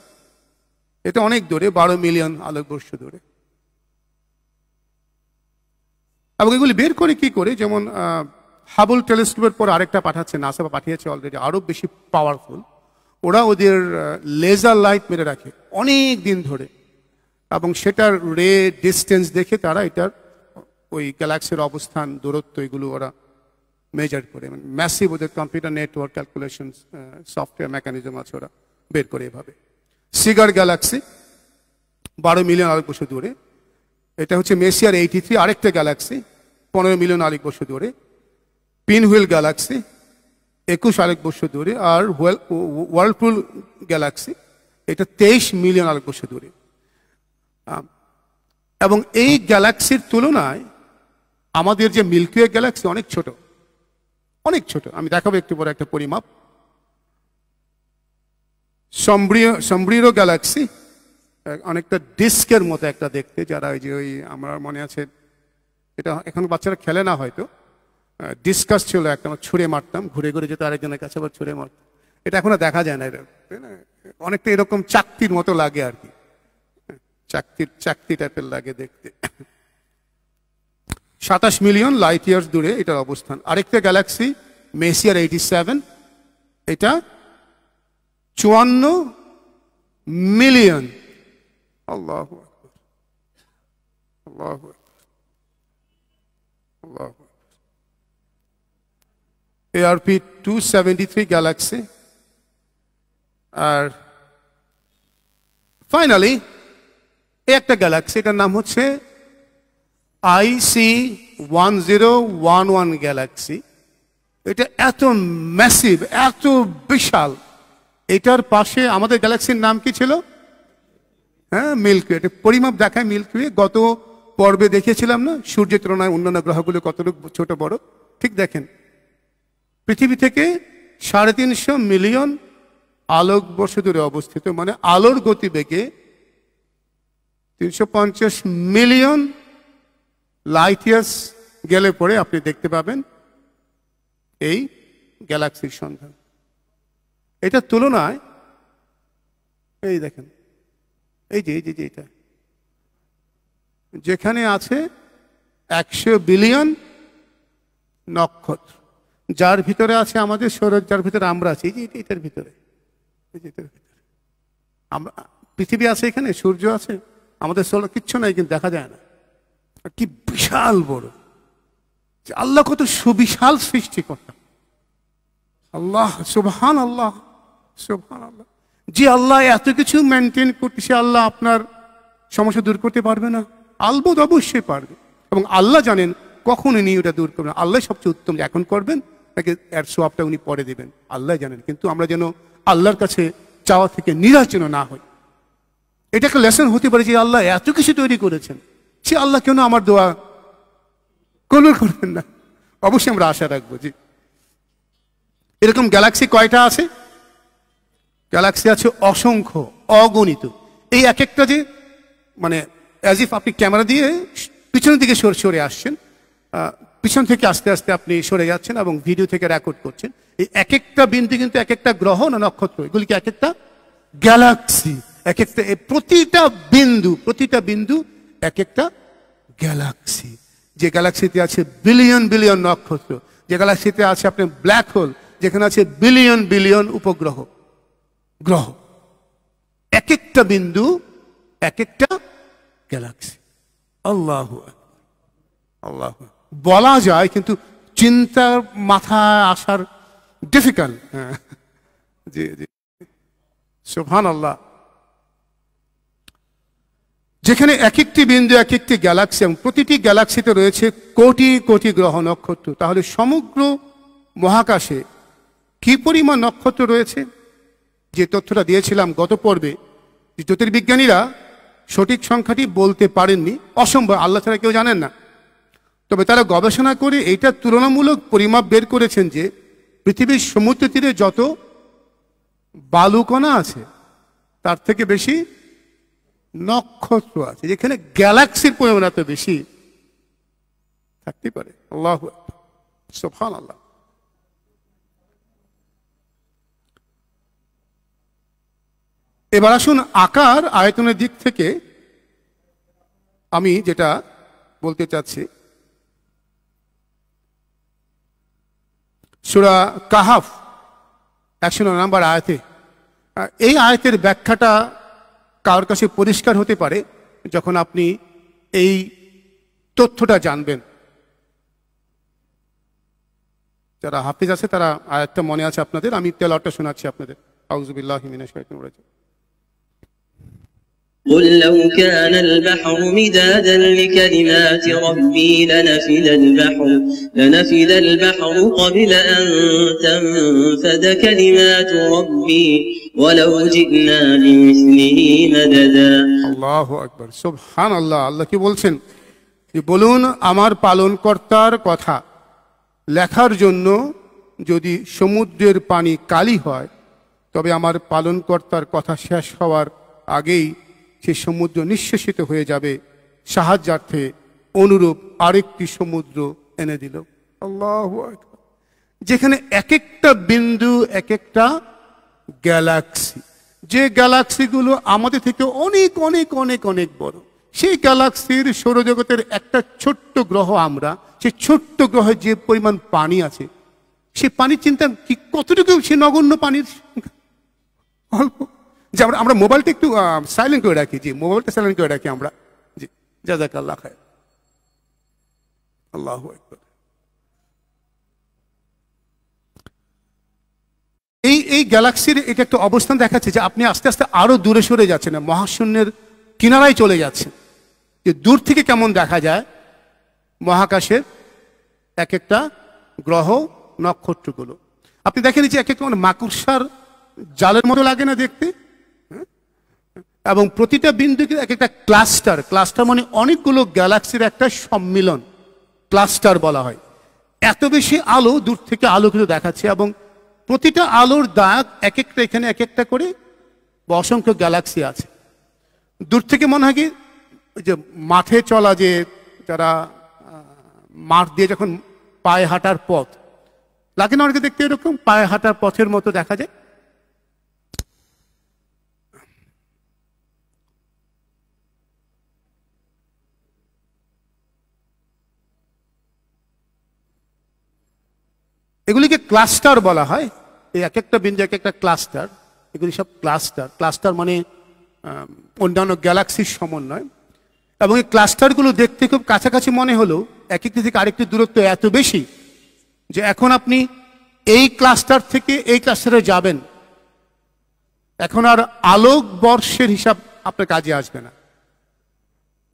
এটা অনেক দূরে বারো মিলিয়ন আলোকবর্ষ দূরে এবং এগুলি বের করে কি করে যেমন হাবল টেলিস্কোপের পর আরেকটা পাঠাচ্ছে নাসা পাঠিয়েছে অলরেডি আরও বেশি পাওয়ারফুল ওরা ওদের লেজার লাইট মেরে রাখে অনেক দিন ধরে এবং সেটার রে ডিস্টেন্স দেখে তারা এটার ওই গ্যালাক্সির অবস্থান দূরত্ব এগুলো ওরা মেজার করে মানে ম্যাসিভ ওদের computer network calculation software mechanism আছে ওরা বের করে এভাবে সিগার গ্যালাক্সি বারো মিলিয়ন আলোক বছর দূরে এটা হচ্ছে মেসিয়ার এইটি থ্রি আরেকটা গ্যালাক্সি পনেরো মিলিয়ন আলোক বছর দূরে পিনহুইল গ্যালাক্সি একুশ আলোক বছর দূরে আর ওয়ার্ল্ডপুল গ্যালাক্সি এটা তেইশ মিলিয়ন আলোক বছর দূরে এবং এই গ্যালাক্সির তুলনায় আমাদের যে মিল্কিওয়ে গ্যালাক্সি অনেক ছোট অনেক ছোট আমি দেখাবো একটু পরে একটা পরিমাপ সম্ব্রিয় সম্ব্রিয় গ্যালাক্সি অনেকটা ডিস্কের মতো একটা দেখতে যারা ওই যে ওই আমার মনে আছে এটা এখন বাচ্চারা খেলে না হয়তো ডিসকাস ছিল একটা আমার ছুঁড়ে মারতাম ঘুরে ঘুরে যেত আরেকজনের কাছে আবার ছুঁড়ে মারতাম এটা এখন দেখা যায় না এটা অনেকটা এরকম চাকতির মতো লাগে আর কি চাকতির চাকতি টাইপের লাগে দেখতে সাতাশ মিলিয়ন লাইট ইয়ার্স দূরে এটার অবস্থান আরেকটা গ্যালাক্সি মেসিয়ার এইটি সেভেন এটা চুয়ান্ন মিলিয়ন আল্লাহ আল্লাহ আল্লাহ ARP two seventy three galaxy আর ফাইনালি এই একটা গ্যালাক্সি এটার নাম হচ্ছে IC one zero one one galaxy এটা এত ম্যাসিভ এত বিশাল এটার পাশে আমাদের গ্যালাক্সির নাম কি ছিল হ্যাঁ মিল্কি এটা পরিমাপ দেখায় মিল্কওয়ে গত পর্বে দেখিয়েছিলাম না সূর্যের তুলনায় অন্যান্য গ্রহগুলো কতটুকু ছোট বড় ঠিক দেখেন পৃথিবী থেকে সাড়ে তিনশো মিলিয়ন বর্ষ দূরে অবস্থিত মানে আলোর গতিবেগে তিনশো মিলিয়ন লাইট ইয়ার্স গেলে পরে আপনি দেখতে পাবেন এই গ্যালাক্সির সন্ধান এটা তুলনায় এই দেখেন এই যে এই যে এটা যেখানে আছে একশো বিলিয়ন নক্ষত্র যার ভিতরে আছে আমাদের সৌরজ যার ভিতরে আমরা আছি এই যে এটার ভিতরে এই যে এটার ভিতরে আমরা পৃথিবী আছে এখানে সূর্য আছে আমাদের সোলার কিচ্ছু নাই কিন্তু দেখা যায় না কি বিশাল বড় যে আল্লাহ কত সুবিশাল সৃষ্টি করতাম আল্লাহ সুবহান আল্লাহ সুবহান আল্লাহ যে আল্লাহ এত কিছু মেনটেন করতে সে আল্লাহ আপনার সমস্যা দূর করতে পারবে না আলবোধ অবশ্যই পারবে এবং আল্লাহ জানেন কখন উনি ওটা দূর করবেন আল্লাহ সবচেয়ে উত্তম এখন করবেন নাকি এর সোয়াবটা উনি পরে দেবেন আল্লাহ জানেন কিন্তু আমরা যেন আল্লাহর কাছে চাওয়া থেকে নিরাচনা না হই এটা একটা লেসন হতে পারে যে আল্লাহ এত কিছু তৈরি করেছেন সে আল্লাহ কেন আমার দোয়া কবুল করবেন না অবশ্যই আমরা আশা রাখবো যে এরকম গ্যালাক্সি কয়টা আছে গ্যালাক্সি আছে অসংখ্য অগণিত এই এক একটা যে মানে অ্যাজ ইফ আপনি ক্যামেরা দিয়ে পিছনের দিকে সরে সরে আসছেন পিছন থেকে আস্তে আস্তে আপনি সরে যাচ্ছেন এবং ভিডিও থেকে রেকর্ড করছেন এই এক একটা বিন্দু কিন্তু এক একটা গ্রহ না নক্ষত্র এগুলিকে এক একটা গ্যালাক্সি এক একটা প্রতিটা বিন্দু প্রতিটা বিন্দু এক একটা গ্যালাক্সি যে গ্যালাক্সিতে আছে বিলিয়ন বিলিয়ন নক্ষত্র যে গ্যালাক্সিতে আছে আপনি ব্ল্যাক হোল যেখানে আছে বিলিয়ন বিলিয়ন উপগ্রহ গ্রহ এক একটা বিন্দু এক একটা গ্যালাক্সি আল্লাহ আল্লাহ বলা যায় কিন্তু চিন্তার মাথা আসার ডিফিকাল্ট হ্যাঁ। জি জি সোহান আল্লাহ যেখানে এক একটি বিন্দু এক একটি গ্যালাক্সি এবং প্রতিটি গ্যালাক্সিতে রয়েছে কোটি কোটি গ্রহ নক্ষত্র তাহলে সমগ্র মহাকাশে কি পরিমাণ নক্ষত্র রয়েছে যে তথ্যটা দিয়েছিলাম গত পর্বে জ্যোতির্বিজ্ঞানীরা সঠিক সংখ্যাটি বলতে পারেননি অসম্ভব আল্লাহ ছাড়া কেউ জানেন না তবে তারা গবেষণা করে এটা তুলনামূলক পরিমাপ বের করেছেন যে পৃথিবীর সমুদ্র তীরে যত বালুকণা আছে তার থেকে বেশি নক্ষত্র আছে যেখানে গ্যালাক্সির পরিমাণ এত বেশি থাকতে পারে আল্লাহ সোফান আল্লাহ এবার আসুন আকার আয়তনের দিক থেকে আমি যেটা বলতে চাচ্ছি সুরা কাহাফ একশো নম্বর আয়াতে এই আয়তের ব্যাখ্যাটা কারোর কাছে পরিষ্কার হতে পারে যখন আপনি এই তথ্যটা জানবেন যারা হাফিজ আছে তারা আয়াতটা মনে আছে আপনাদের আমি তেলটা শোনাচ্ছি আপনাদের قل لو كان البحر مدادا لكلمات ربي لنفد البحر لنفد البحر قبل أن تنفد كلمات ربي ولو جئنا بمثله مددا الله أكبر سبحان الله الله কি বলছেন বলুন আমার পালনকর্তার কথা লেখার জন্য যদি সমুদ্রের পানি কালি হয় তবে আমার পালনকর্তার কথা শেষ হওয়ার আগেই সে সমুদ্র নিঃশেষিত হয়ে যাবে সাহায্যার্থে অনুরূপ আরেকটি সমুদ্র এনে দিল আল্লাহ যেখানে এক একটা বিন্দু এক একটা গ্যালাক্সি যে গ্যালাক্সিগুলো আমাদের থেকে অনেক অনেক অনেক অনেক বড় সেই গ্যালাক্সির সৌরজগতের একটা ছোট্ট গ্রহ আমরা সে ছোট্ট গ্রহে যে পরিমাণ পানি আছে সে পানির চিন্তা কি কতটুকু সে নগণ্য পানির অল্প যে আমরা আমরা মোবাইলটা একটু সাইলেন্ট করে রাখি যে মোবাইলটা সাইলেন্ট করে রাখি আমরা যে যা যাক আল্লাহ খায় আল্লাহ একবার এই গ্যালাক্সির এটা একটা অবস্থান দেখাচ্ছে যে আপনি আস্তে আস্তে আরও দূরে সরে যাচ্ছেন মহাশূন্যের কিনারায় চলে যাচ্ছেন যে দূর থেকে কেমন দেখা যায় মহাকাশের এক একটা গ্রহ নক্ষত্রগুলো আপনি দেখেন যে এক একটা মাকুরসার মানে জালের মতো লাগে না দেখতে হ্যাঁ? এবং প্রতিটা বিন্দুকে এক একটা ক্লাস্টার ক্লাস্টার মানে অনেকগুলো গ্যালাক্সির একটা সম্মিলন ক্লাস্টার বলা হয় এত বেশি আলো দূর থেকে আলো কিন্তু দেখাচ্ছে এবং প্রতিটা আলোর দাগ এক একটা এখানে এক একটা করে অসংখ্য গ্যালাক্সি আছে দূর থেকে মনে হয় কি যে মাঠে চলা যে যারা মাঠ দিয়ে যখন পায়ে হাঁটার পথ লাগে না অনেকে দেখতে এরকম পায়ে হাঁটার পথের মতো দেখা যায় এগুলিকে ক্লাস্টার বলা হয় এই এক একটা বিন্দু এক একটা ক্লাস্টার এগুলি সব ক্লাস্টার ক্লাস্টার মানে অন্যান্য গ্যালাক্সির সমন্বয় এবং এই ক্লাস্টারগুলো দেখতে খুব কাছাকাছি মনে হলেও এক একটি থেকে আরেকটি দূরত্ব এত বেশি যে এখন আপনি এই ক্লাস্টার থেকে এই ক্লাস্টারে যাবেন এখন আর আলোক বর্ষের হিসাব আপনার কাজে আসবে না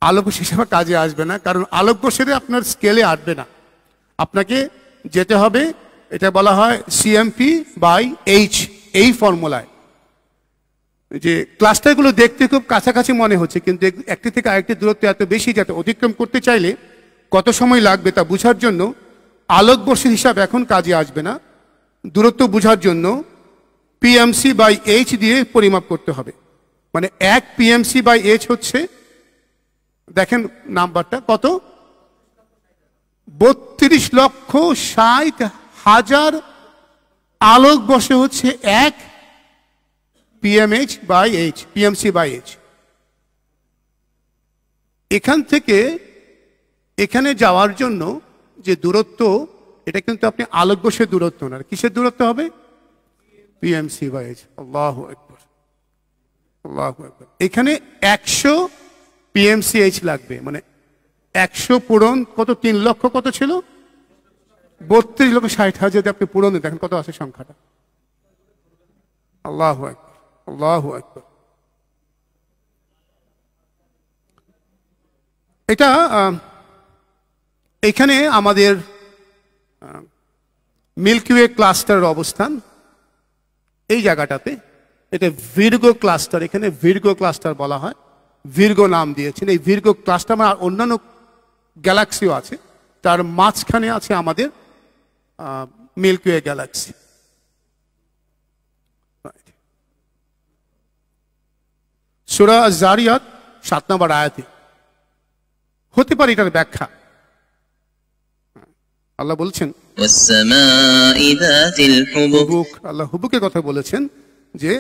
আলোকবর্ষ হিসাবে কাজে আসবে না কারণ আলোকবর্ষের আপনার স্কেলে আসবে না আপনাকে যেতে হবে এটা বলা হয় সিএমপি বাই এইচ এই ফর্মুলায় যে ক্লাস্টারগুলো দেখতে খুব কাছাকাছি মনে হচ্ছে কিন্তু একটি থেকে আরেকটি দূরত্ব এত বেশি যাতে অতিক্রম করতে চাইলে কত সময় লাগবে তা বোঝার জন্য আলোকবর্ষের হিসাব এখন কাজে আসবে না দূরত্ব বোঝার জন্য পিএমসি বাই এইচ দিয়ে পরিমাপ করতে হবে মানে এক পিএমসি বাই এইচ হচ্ছে দেখেন নাম্বারটা কত বত্রিশ লক্ষ ষাট হাজার আলোক বসে হচ্ছে এক PMH by H PMC by H এখান থেকে এখানে যাওয়ার জন্য যে দূরত্ব এটা কিন্তু আপনি বসে দূরত্ব না কিসের দূরত্ব হবে পিএমসি বাই এইচ আল্লাহ একবার আল্লাহ একবার এখানে একশো এইচ লাগবে মানে একশো পূরণ কত তিন লক্ষ কত ছিল বত্রিশ লক্ষ ষাট হাজার যদি আপনি পুরনো দেখেন কত আছে সংখ্যাটা আল্লাহ আল্লাহ এটা এখানে আমাদের মিল্কিওয়ে ক্লাস্টারের অবস্থান এই জায়গাটাতে এটা ভির্গো ক্লাস্টার এখানে ভির্গো ক্লাস্টার বলা হয় ভির্গো নাম দিয়েছেন এই ভির্গো ক্লাস্টার আর অন্যান্য গ্যালাক্সিও আছে তার মাঝখানে আছে আমাদের uh, Milky Way galaxy. Right. সুরা জারিয়াত সাত নম্বর আয়াতে হতে পারে এটার ব্যাখ্যা আল্লাহ বলছেন হুবুক আল্লাহ হুবুকের কথা বলেছেন যে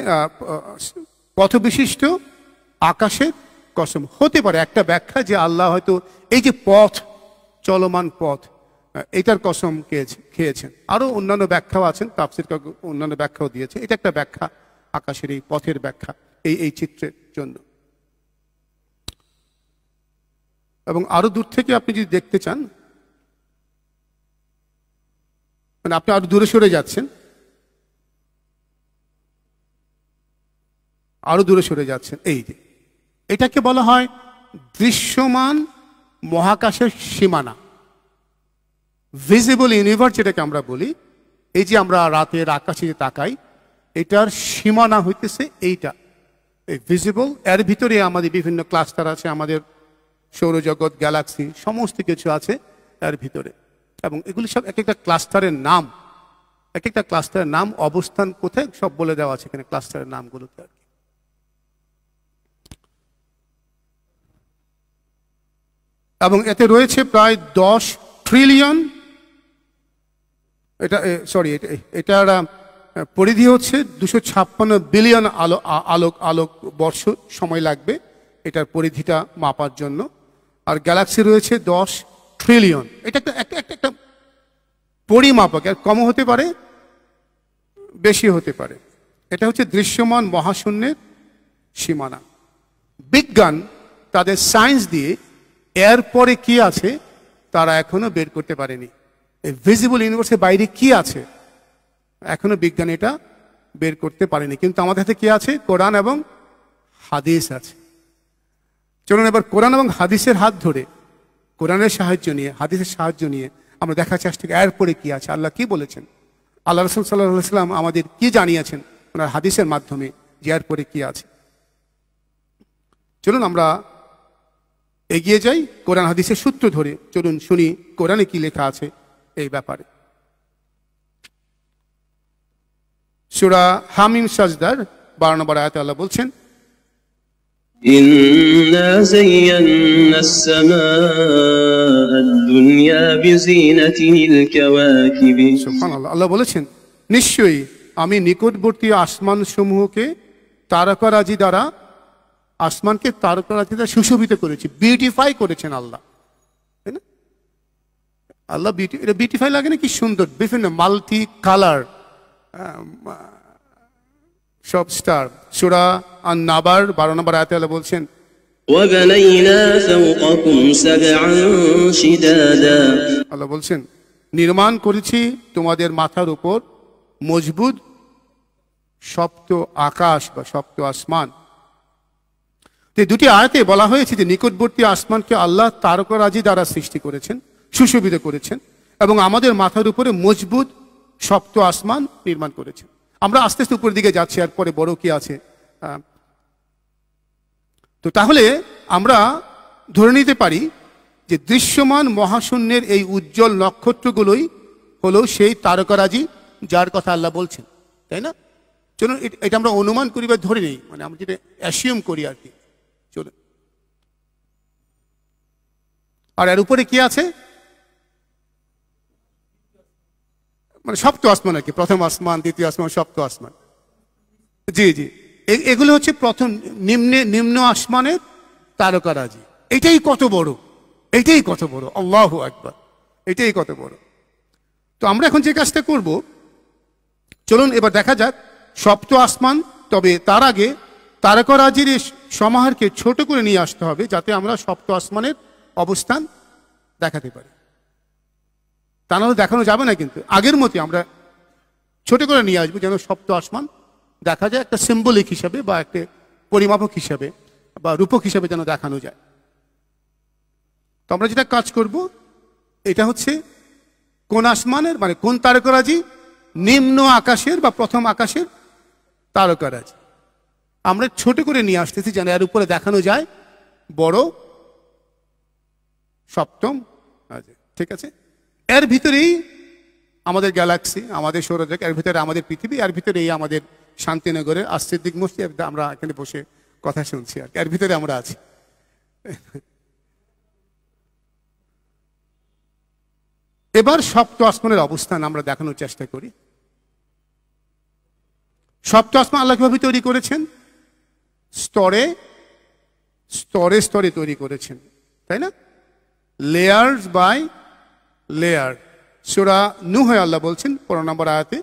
পথবিশিষ্ট বিশিষ্ট আকাশের কসম হতে পারে একটা ব্যাখ্যা যে আল্লাহ হয়তো এই যে পথ চলমান পথ এটার কসম খেয়েছেন আরও অন্যান্য ব্যাখ্যাও আছেন কাকু অন্যান্য ব্যাখ্যাও দিয়েছে এটা একটা ব্যাখ্যা আকাশের এই পথের ব্যাখ্যা এই এই চিত্রের জন্য এবং আরো দূর থেকে আপনি যদি দেখতে চান মানে আপনি আরো দূরে সরে যাচ্ছেন আরো দূরে সরে যাচ্ছেন এই যে এটাকে বলা হয় দৃশ্যমান মহাকাশের সীমানা ভিজিবল ইউনিভার্স যেটাকে আমরা বলি এই যে আমরা রাতের আকাশে যে তাকাই এটার সীমানা হইতেছে এইটা এই ভিজিবল এর ভিতরে আমাদের বিভিন্ন ক্লাস্টার আছে আমাদের সৌরজগৎ গ্যালাক্সি সমস্ত কিছু আছে এর ভিতরে এবং এগুলি সব এক একটা ক্লাস্টারের নাম এক একটা ক্লাস্টারের নাম অবস্থান কোথায় সব বলে দেওয়া আছে এখানে ক্লাস্টারের নামগুলোতে আর কি এবং এতে রয়েছে প্রায় দশ ট্রিলিয়ন এটা সরি এটার পরিধি হচ্ছে দুশো ছাপ্পান্ন বিলিয়ন আলো আলোক আলোক বর্ষ সময় লাগবে এটার পরিধিটা মাপার জন্য আর গ্যালাক্সি রয়েছে দশ ট্রিলিয়ন এটা একটা একটা একটা একটা পরিমাপক আর কম হতে পারে বেশি হতে পারে এটা হচ্ছে দৃশ্যমান মহাশূন্যের সীমানা বিজ্ঞান তাদের সায়েন্স দিয়ে এরপরে কি আছে তারা এখনো বের করতে পারেনি ভিজিবল ইউনিভার্সের বাইরে কি আছে এখনো বিজ্ঞান এটা বের করতে পারেনি কিন্তু আমাদের হাতে কি আছে কোরআন এবং হাদিস আছে চলুন এবার কোরআন এবং হাদিসের হাত ধরে কোরআনের সাহায্য নিয়ে হাদিসের সাহায্য নিয়ে আমরা দেখার চেষ্টা এরপরে কি আছে আল্লাহ কি বলেছেন আল্লাহ রসুল সাল্লাহাম সাল্লাম আমাদের কি জানিয়েছেন ওনার হাদিসের মাধ্যমে যে এরপরে কি আছে চলুন আমরা এগিয়ে যাই কোরআন হাদিসের সূত্র ধরে চলুন শুনি কোরআনে কি লেখা আছে এই ব্যাপারে সুরা হামিম সাজদার বার নম্বর আয়াতে আল্লাহ বলছেন আল্লাহ বলেছেন নিশ্চয়ই আমি নিকটবর্তী আসমান সমূহকে তারকারাজি দ্বারা আসমানকে তারকারাজি দ্বারা সুশোভিত করেছি বিউটিফাই করেছেন আল্লাহ আল্লাহ বিউটি এটা বিউটিফাই লাগে না কি সুন্দর বিভিন্ন মাল্টি কালার সব স্টার সুরা আর নাবার বারো নম্বর আয়তে আল্লাহ বলছেন আল্লাহ বলছেন নির্মাণ করেছি তোমাদের মাথার উপর মজবুত সপ্ত আকাশ বা সপ্ত আসমান দুটি আয়তে বলা হয়েছে যে নিকটবর্তী আসমানকে আল্লাহ তারকরাজি দ্বারা সৃষ্টি করেছেন সুশোভিত করেছেন এবং আমাদের মাথার উপরে মজবুত সপ্ত আসমান নির্মাণ করেছেন আমরা আস্তে আস্তে উপরের দিকে যাচ্ছি আর পরে বড় কি আছে তো তাহলে আমরা ধরে নিতে পারি যে দৃশ্যমান মহাশূন্যের এই উজ্জ্বল নক্ষত্রগুলোই হলো সেই তারকারাজি যার কথা আল্লাহ বলছেন তাই না চলুন এটা আমরা অনুমান করি বা ধরে নিই মানে আমরা যেটা অ্যাসিউম করি আর কি চলুন আর এর উপরে কি আছে মানে সপ্ত আসমান আর কি প্রথম আসমান দ্বিতীয় আসমান সপ্ত আসমান জি জি এগুলো হচ্ছে প্রথম নিম্নে নিম্ন আসমানের তারকারাজি এটাই কত বড় এটাই কত বড় আল্লাহ একবার এটাই কত বড় তো আমরা এখন যে কাজটা করব চলুন এবার দেখা যাক সপ্ত আসমান তবে তার আগে তারকারাজির সমাহারকে ছোট করে নিয়ে আসতে হবে যাতে আমরা সপ্ত আসমানের অবস্থান দেখাতে পারি তা নাহলে দেখানো যাবে না কিন্তু আগের মতো আমরা ছোট করে নিয়ে আসবো যেন সপ্ত আসমান দেখা যায় একটা সিম্বলিক হিসাবে বা একটা পরিমাপক হিসাবে বা রূপক হিসাবে যেন দেখানো যায় তো আমরা যেটা কাজ করব এটা হচ্ছে কোন আসমানের মানে কোন তারকারাজি নিম্ন আকাশের বা প্রথম আকাশের তারকারাজি আমরা ছোট করে নিয়ে আসতেছি যেন এর উপরে দেখানো যায় বড় সপ্তম ঠিক আছে এর ভিতরেই আমাদের গ্যালাক্সি আমাদের সৌরজগৎ এর ভিতরে আমাদের পৃথিবী এর ভিতরেই আমাদের শান্তিনগরের আশ্চিদ্দিক মসজিদ আমরা এখানে বসে কথা শুনছি আর এর ভিতরে আমরা আছি এবার সপ্ত আসমানের অবস্থান আমরা দেখানোর চেষ্টা করি সপ্ত আসমান আল্লাহ কিভাবে তৈরি করেছেন স্তরে স্তরে স্তরে তৈরি করেছেন তাই না লেয়ার্স বাই লেয়ার সুরা নুহ আল্লাহ বলছেন পনেরো নম্বর আয়াতে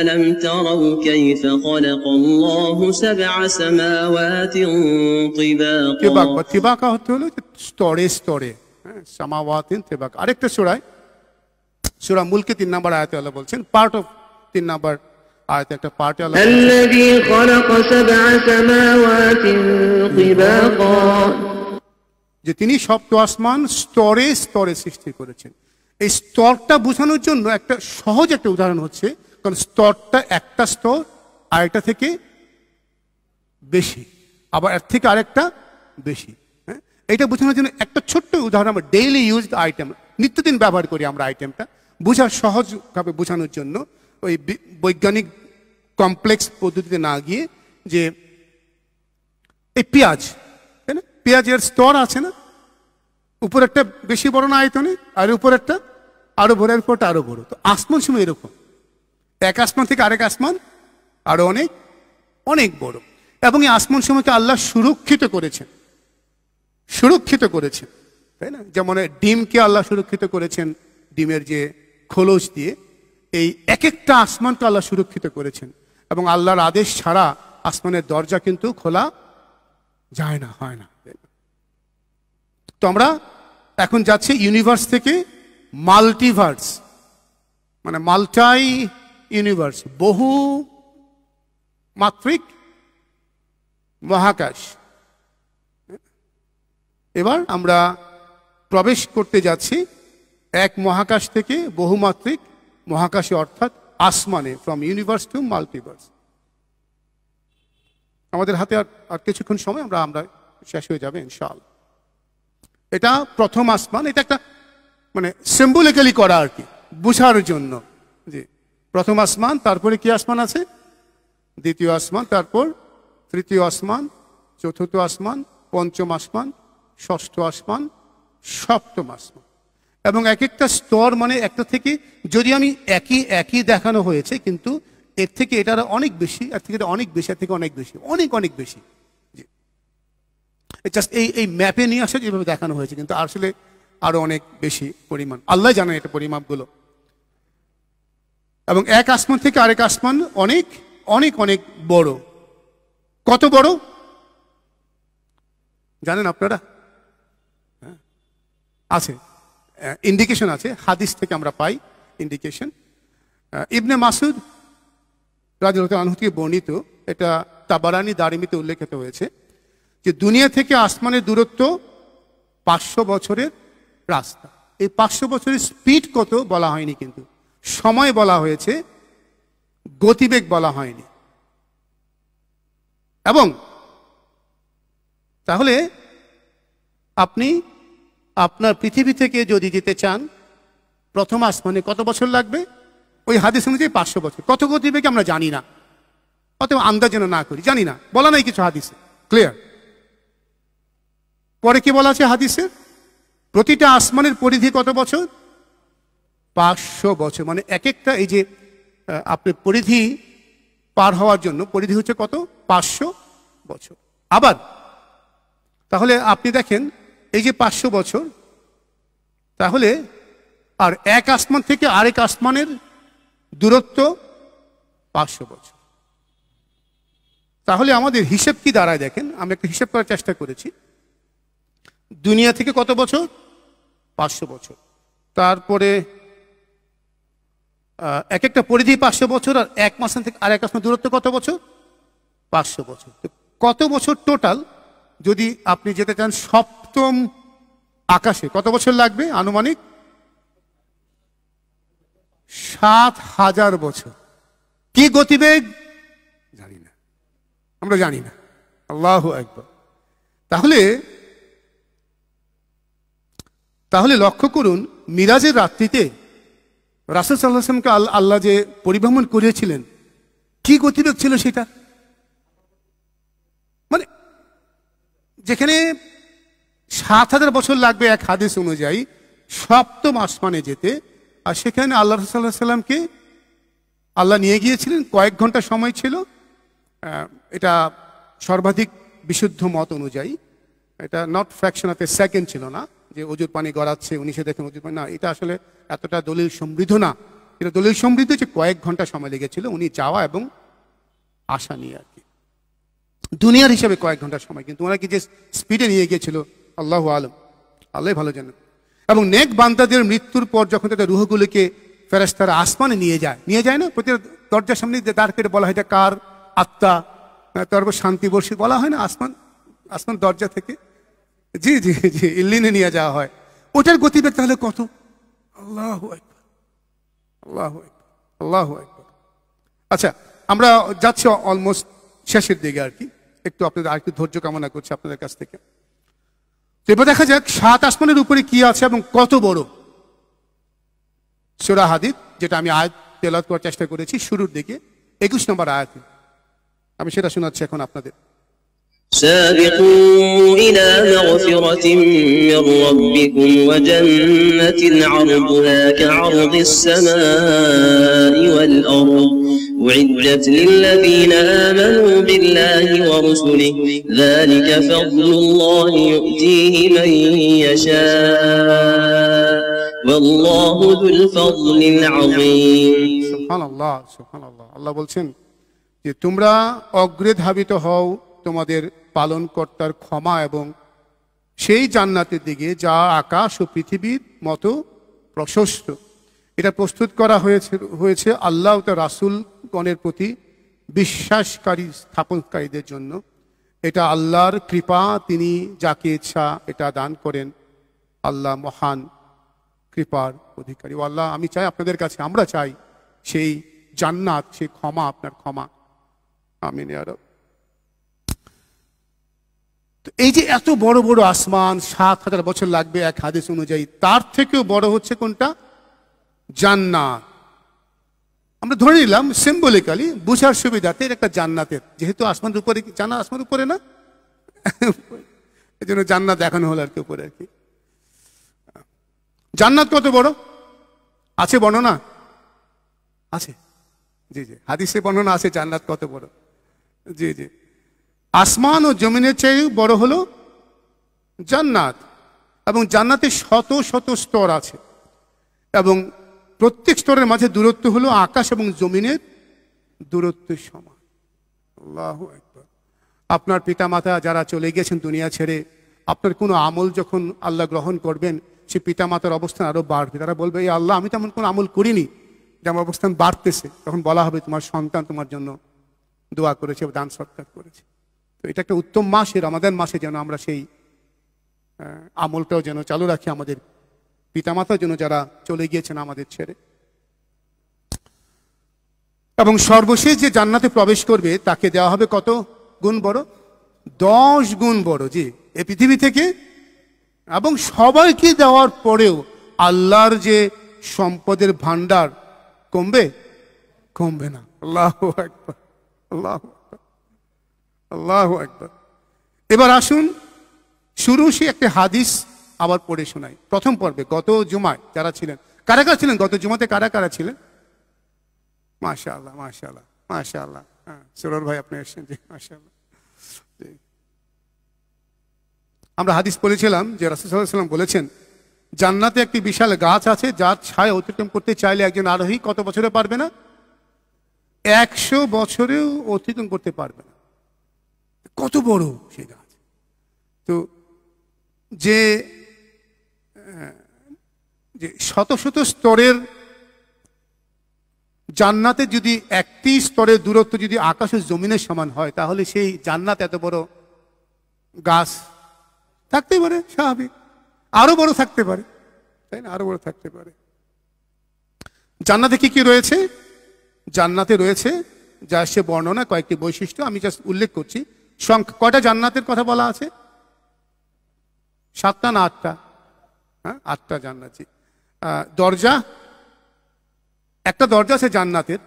ألم تروا كيف خلق الله سبع سماوات طباقا طباقا طباقا হতে হলো স্তরে স্তরে হ্যাঁ, সামাওয়াতিন তিবাক আরেকটা সূরায় সূরা মুলকে 3 নম্বর আয়াতে আল্লাহ বলছেন পার্ট অফ 3 নম্বর আয়াতে একটা পার্টে আল্লাহ الذي خلق سبع سماوات طباقا যে তিনি সপ্ত আসমান স্তরে স্তরে সৃষ্টি করেছেন এই স্তরটা বোঝানোর জন্য একটা সহজ একটা উদাহরণ হচ্ছে কারণ স্তরটা একটা স্তর আরেকটা থেকে বেশি আবার এর থেকে আরেকটা বেশি হ্যাঁ এটা বোঝানোর জন্য একটা ছোট্ট উদাহরণ আমরা ডেইলি ইউজড আইটেম নিত্যদিন ব্যবহার করি আমরা আইটেমটা বোঝার সহজভাবে বোঝানোর জন্য ওই বৈজ্ঞানিক কমপ্লেক্স পদ্ধতিতে না গিয়ে যে এই পেঁয়াজ পেঁয়াজের স্তর আছে না উপর একটা বেশি বড় না আয়তনে আর উপর একটা আরো ভরে এর উপরটা আরো বড় তো আসমান সময় এরকম এক আসমান থেকে আরেক আসমান আরো অনেক অনেক বড় এবং এই আসমান সময়কে আল্লাহ সুরক্ষিত করেছেন সুরক্ষিত করেছেন তাই না যেমন ডিমকে আল্লাহ সুরক্ষিত করেছেন ডিমের যে খোলস দিয়ে এই এক একটা আসমানকে আল্লাহ সুরক্ষিত করেছেন এবং আল্লাহর আদেশ ছাড়া আসমানের দরজা কিন্তু খোলা যায় না হয় না তো আমরা এখন যাচ্ছি ইউনিভার্স থেকে মাল্টিভার্স মানে মাল্টাই ইউনিভার্স বহু মাত্রিক মহাকাশ এবার আমরা প্রবেশ করতে যাচ্ছি এক মহাকাশ থেকে বহুমাত্রিক মহাকাশে অর্থাৎ আসমানে ফ্রম ইউনিভার্স টু মাল্টিভার্স আমাদের হাতে আর কিছুক্ষণ সময় আমরা আমরা শেষ হয়ে যাবে ইনশাআল্লাহ এটা প্রথম আসমান এটা একটা মানে সিম্বলিক্যালি করা আর কি বুঝার জন্য যে প্রথম আসমান তারপরে কি আসমান আছে দ্বিতীয় আসমান তারপর তৃতীয় আসমান চতুর্থ আসমান পঞ্চম আসমান ষষ্ঠ আসমান সপ্তম আসমান এবং এক একটা স্তর মানে একটা থেকে যদি আমি একই একই দেখানো হয়েছে কিন্তু এর থেকে এটা অনেক বেশি এর থেকে এটা অনেক বেশি এর থেকে অনেক বেশি অনেক অনেক বেশি জাস্ট এই এই ম্যাপে নিয়ে আসে যেভাবে দেখানো হয়েছে কিন্তু আসলে আরও অনেক বেশি পরিমাণ আল্লাহ জানেন এটা পরিমাপগুলো এবং এক আসমান থেকে আরেক আসমান অনেক অনেক অনেক বড় কত বড় জানেন আপনারা হ্যাঁ। আছে ইন্ডিকেশন আছে হাদিস থেকে আমরা পাই ইন্ডিকেশন ইবনে মাসুদ রাজু আনহুতি বর্ণিত এটা তাবারানি দারিমিতে উল্লেখিত হয়েছে যে দুনিয়া থেকে আসমানের দূরত্ব পাঁচশো বছরের রাস্তা এই পাঁচশো বছরের স্পিড কত বলা হয়নি কিন্তু সময় বলা হয়েছে গতিবেগ বলা হয়নি এবং তাহলে আপনি আপনার পৃথিবী থেকে যদি যেতে চান প্রথম আসমানে কত বছর লাগবে ওই হাদিস অনুযায়ী পাঁচশো বছর কত গতিবেগে আমরা জানি না অত যেন না করি জানি না বলা নাই কিছু হাদিসে ক্লিয়ার পরে কি বলা আছে হাদিসে প্রতিটা আসমানের পরিধি কত বছর পাঁচশো বছর মানে এক একটা এই যে আপনি পরিধি পার হওয়ার জন্য পরিধি হচ্ছে কত পাঁচশো বছর আবার তাহলে আপনি দেখেন এই যে পাঁচশো বছর তাহলে আর এক আসমান থেকে আরেক আসমানের দূরত্ব পাঁচশো বছর তাহলে আমাদের হিসেব কি দাঁড়ায় দেখেন আমি একটা হিসেব করার চেষ্টা করেছি দুনিয়া থেকে কত বছর পাঁচশো বছর তারপরে এক একটা পরিধি পাঁচশো বছর আর এক মাসের থেকে আর এক মাস দূরত্ব কত বছর পাঁচশো বছর কত বছর টোটাল যদি আপনি যেতে চান সপ্তম আকাশে কত বছর লাগবে আনুমানিক সাত হাজার বছর কি গতিবেগ জানি না আমরা জানি না আল্লাহ একবার তাহলে তাহলে লক্ষ্য করুন মিরাজের রাত্রিতে রাসুল সাল্লাহামকে আল্লাহ আল্লাহ যে পরিভ্রমণ করিয়েছিলেন কি গতিবেগ ছিল সেটা মানে যেখানে সাত হাজার বছর লাগবে এক হাদিস অনুযায়ী সপ্তম আসমানে যেতে আর সেখানে আল্লাহ রসুল্লাহ সাল্লামকে আল্লাহ নিয়ে গিয়েছিলেন কয়েক ঘন্টা সময় ছিল এটা সর্বাধিক বিশুদ্ধ মত অনুযায়ী এটা not fraction of a second ছিল না যে অজুর পানি গড়াচ্ছে উনি সে দেখেন অজুর পানি না এটা আসলে এতটা দলিল সমৃদ্ধ না এটা দলিল সমৃদ্ধ যে কয়েক ঘন্টা সময় লেগেছিল উনি যাওয়া এবং আসা নিয়ে আর কি দুনিয়ার হিসাবে কয়েক ঘন্টা সময় কিন্তু ওনাকে যে স্পিডে নিয়ে গিয়েছিল আল্লাহ আলম আল্লাহ ভালো জানেন এবং নেক বান্দাদের মৃত্যুর পর যখন তাদের রুহগুলিকে ফেরাস্তারা আসমানে নিয়ে যায় নিয়ে যায় না প্রতি দরজার সামনে দাঁড় কেটে বলা হয় এটা কার আত্মা তারপর শান্তি বর্ষি বলা হয় না আসমান আসমান দরজা থেকে জি জি জি লিনে নিয়ে যাওয়া হয় ওটার গতিবেগ তাহলে কত আল্লাহ আল্লাহ আল্লাহ আচ্ছা আমরা যাচ্ছি অলমোস্ট শেষের দিকে আর কি একটু আপনাদের আরেকটু ধৈর্য কামনা করছি আপনাদের কাছ থেকে তো এবার দেখা যাক সাত আসমানের উপরে কি আছে এবং কত বড় সোরা হাদিদ যেটা আমি আয়াত তেলাত করার চেষ্টা করেছি শুরুর দিকে একুশ নম্বর আয়াত আমি সেটা শোনাচ্ছি এখন আপনাদের سابقوا إلى مغفرة من ربكم وجنة عرضها كعرض السماء والأرض أعدت للذين آمنوا بالله ورسله ذلك فضل الله يؤتيه من يشاء والله ذو الفضل العظيم سبحان الله سبحان الله الله بلسن যে أقرد অগ্রে ধাবিত তোমাদের পালনকর্তার ক্ষমা এবং সেই জান্নাতের দিকে যা আকাশ ও পৃথিবীর মতো প্রশস্ত এটা প্রস্তুত করা হয়েছে হয়েছে আল্লাহ তা রাসুলগণের প্রতি বিশ্বাসকারী স্থাপনকারীদের জন্য এটা আল্লাহর কৃপা তিনি যাকে ইচ্ছা এটা দান করেন আল্লাহ মহান কৃপার অধিকারী আল্লাহ আমি চাই আপনাদের কাছে আমরা চাই সেই জান্নাত সেই ক্ষমা আপনার ক্ষমা আমিন আরব তো এই যে এত বড় বড় আসমান সাত হাজার বছর লাগবে এক হাদিস অনুযায়ী তার থেকেও বড় হচ্ছে কোনটা জান্নাত আমরা ধরে নিলাম সিম্বলিক্যালি বুঝার সুবিধাতে একটা জান্নাতের যেহেতু আসমানের উপরে জানা আসমান উপরে না এই জন্য জান্নাত দেখানো হলো আর কি উপরে আর কি জান্নাত কত বড় আছে বর্ণনা আছে জি জি হাদিসে বর্ণনা আছে জান্নাত কত বড় জি জি আসমান ও জমিনের চেয়ে বড় হলো জান্নাত এবং জান্নাতে শত শত স্তর আছে এবং প্রত্যেক স্তরের মাঝে দূরত্ব হলো আকাশ এবং জমিনের দূরত্বের সমান আল্লাহ পিতা মাতা যারা চলে গেছেন দুনিয়া ছেড়ে আপনার কোনো আমল যখন আল্লাহ গ্রহণ করবেন সে পিতামাতার অবস্থান আরও বাড়বে তারা বলবে এই আল্লাহ আমি তেমন কোনো আমল করিনি যে আমার অবস্থান বাড়তেছে তখন বলা হবে তোমার সন্তান তোমার জন্য দোয়া করেছে দান সৎকার করেছে তো এটা একটা উত্তম মাস আমাদের মাসে যেন আমরা সেই আমলটাও যেন চালু রাখি আমাদের পিতামাতা যেন যারা চলে গিয়েছেন আমাদের ছেড়ে এবং সর্বশেষ যে জান্নাতে প্রবেশ করবে তাকে দেওয়া হবে কত গুণ বড় দশ গুণ বড় যে এ পৃথিবী থেকে এবং সবাইকে দেওয়ার পরেও আল্লাহর যে সম্পদের ভাণ্ডার কমবে কমবে না আল্লাহ একবার আল্লাহ আল্লাহ একবার এবার আসুন শুরু সে একটা হাদিস আবার পড়ে শোনাই প্রথম পর্বে গত জুমায় যারা ছিলেন কারা কারা ছিলেন গত জুমাতে কারা কারা ছিলেন মাশা আল্লাহ মাশা আল্লাহ মাশা আল্লাহ হ্যাঁ সুরর ভাই আপনি এসছেন যে মাশা আল্লাহ আমরা হাদিস পড়েছিলাম যে রাসুসাল্লাম বলেছেন জান্নাতে একটি বিশাল গাছ আছে যার ছায় অতিক্রম করতে চাইলে একজন আরোহী কত বছরে পারবে না একশো বছরেও অতিক্রম করতে পারবে না কত বড় সে গাছ তো যে যে শত শত স্তরের জান্নাতে যদি একটি স্তরের দূরত্ব যদি আকাশের জমিনের সমান হয় তাহলে সেই জান্নাত এত বড় গাছ থাকতেই পারে স্বাভাবিক আরও বড় থাকতে পারে তাই না আরও বড় থাকতে পারে জান্নাতে কি কি রয়েছে জান্নাতে রয়েছে যা সে বর্ণনা কয়েকটি বৈশিষ্ট্য আমি জাস্ট উল্লেখ করছি সংখ্যা কয়টা জান্নাতের কথা বলা আছে সাতটা না আটটা হ্যাঁ আটটা জান্নাতি দরজা একটা দরজা আছে জান্নাতের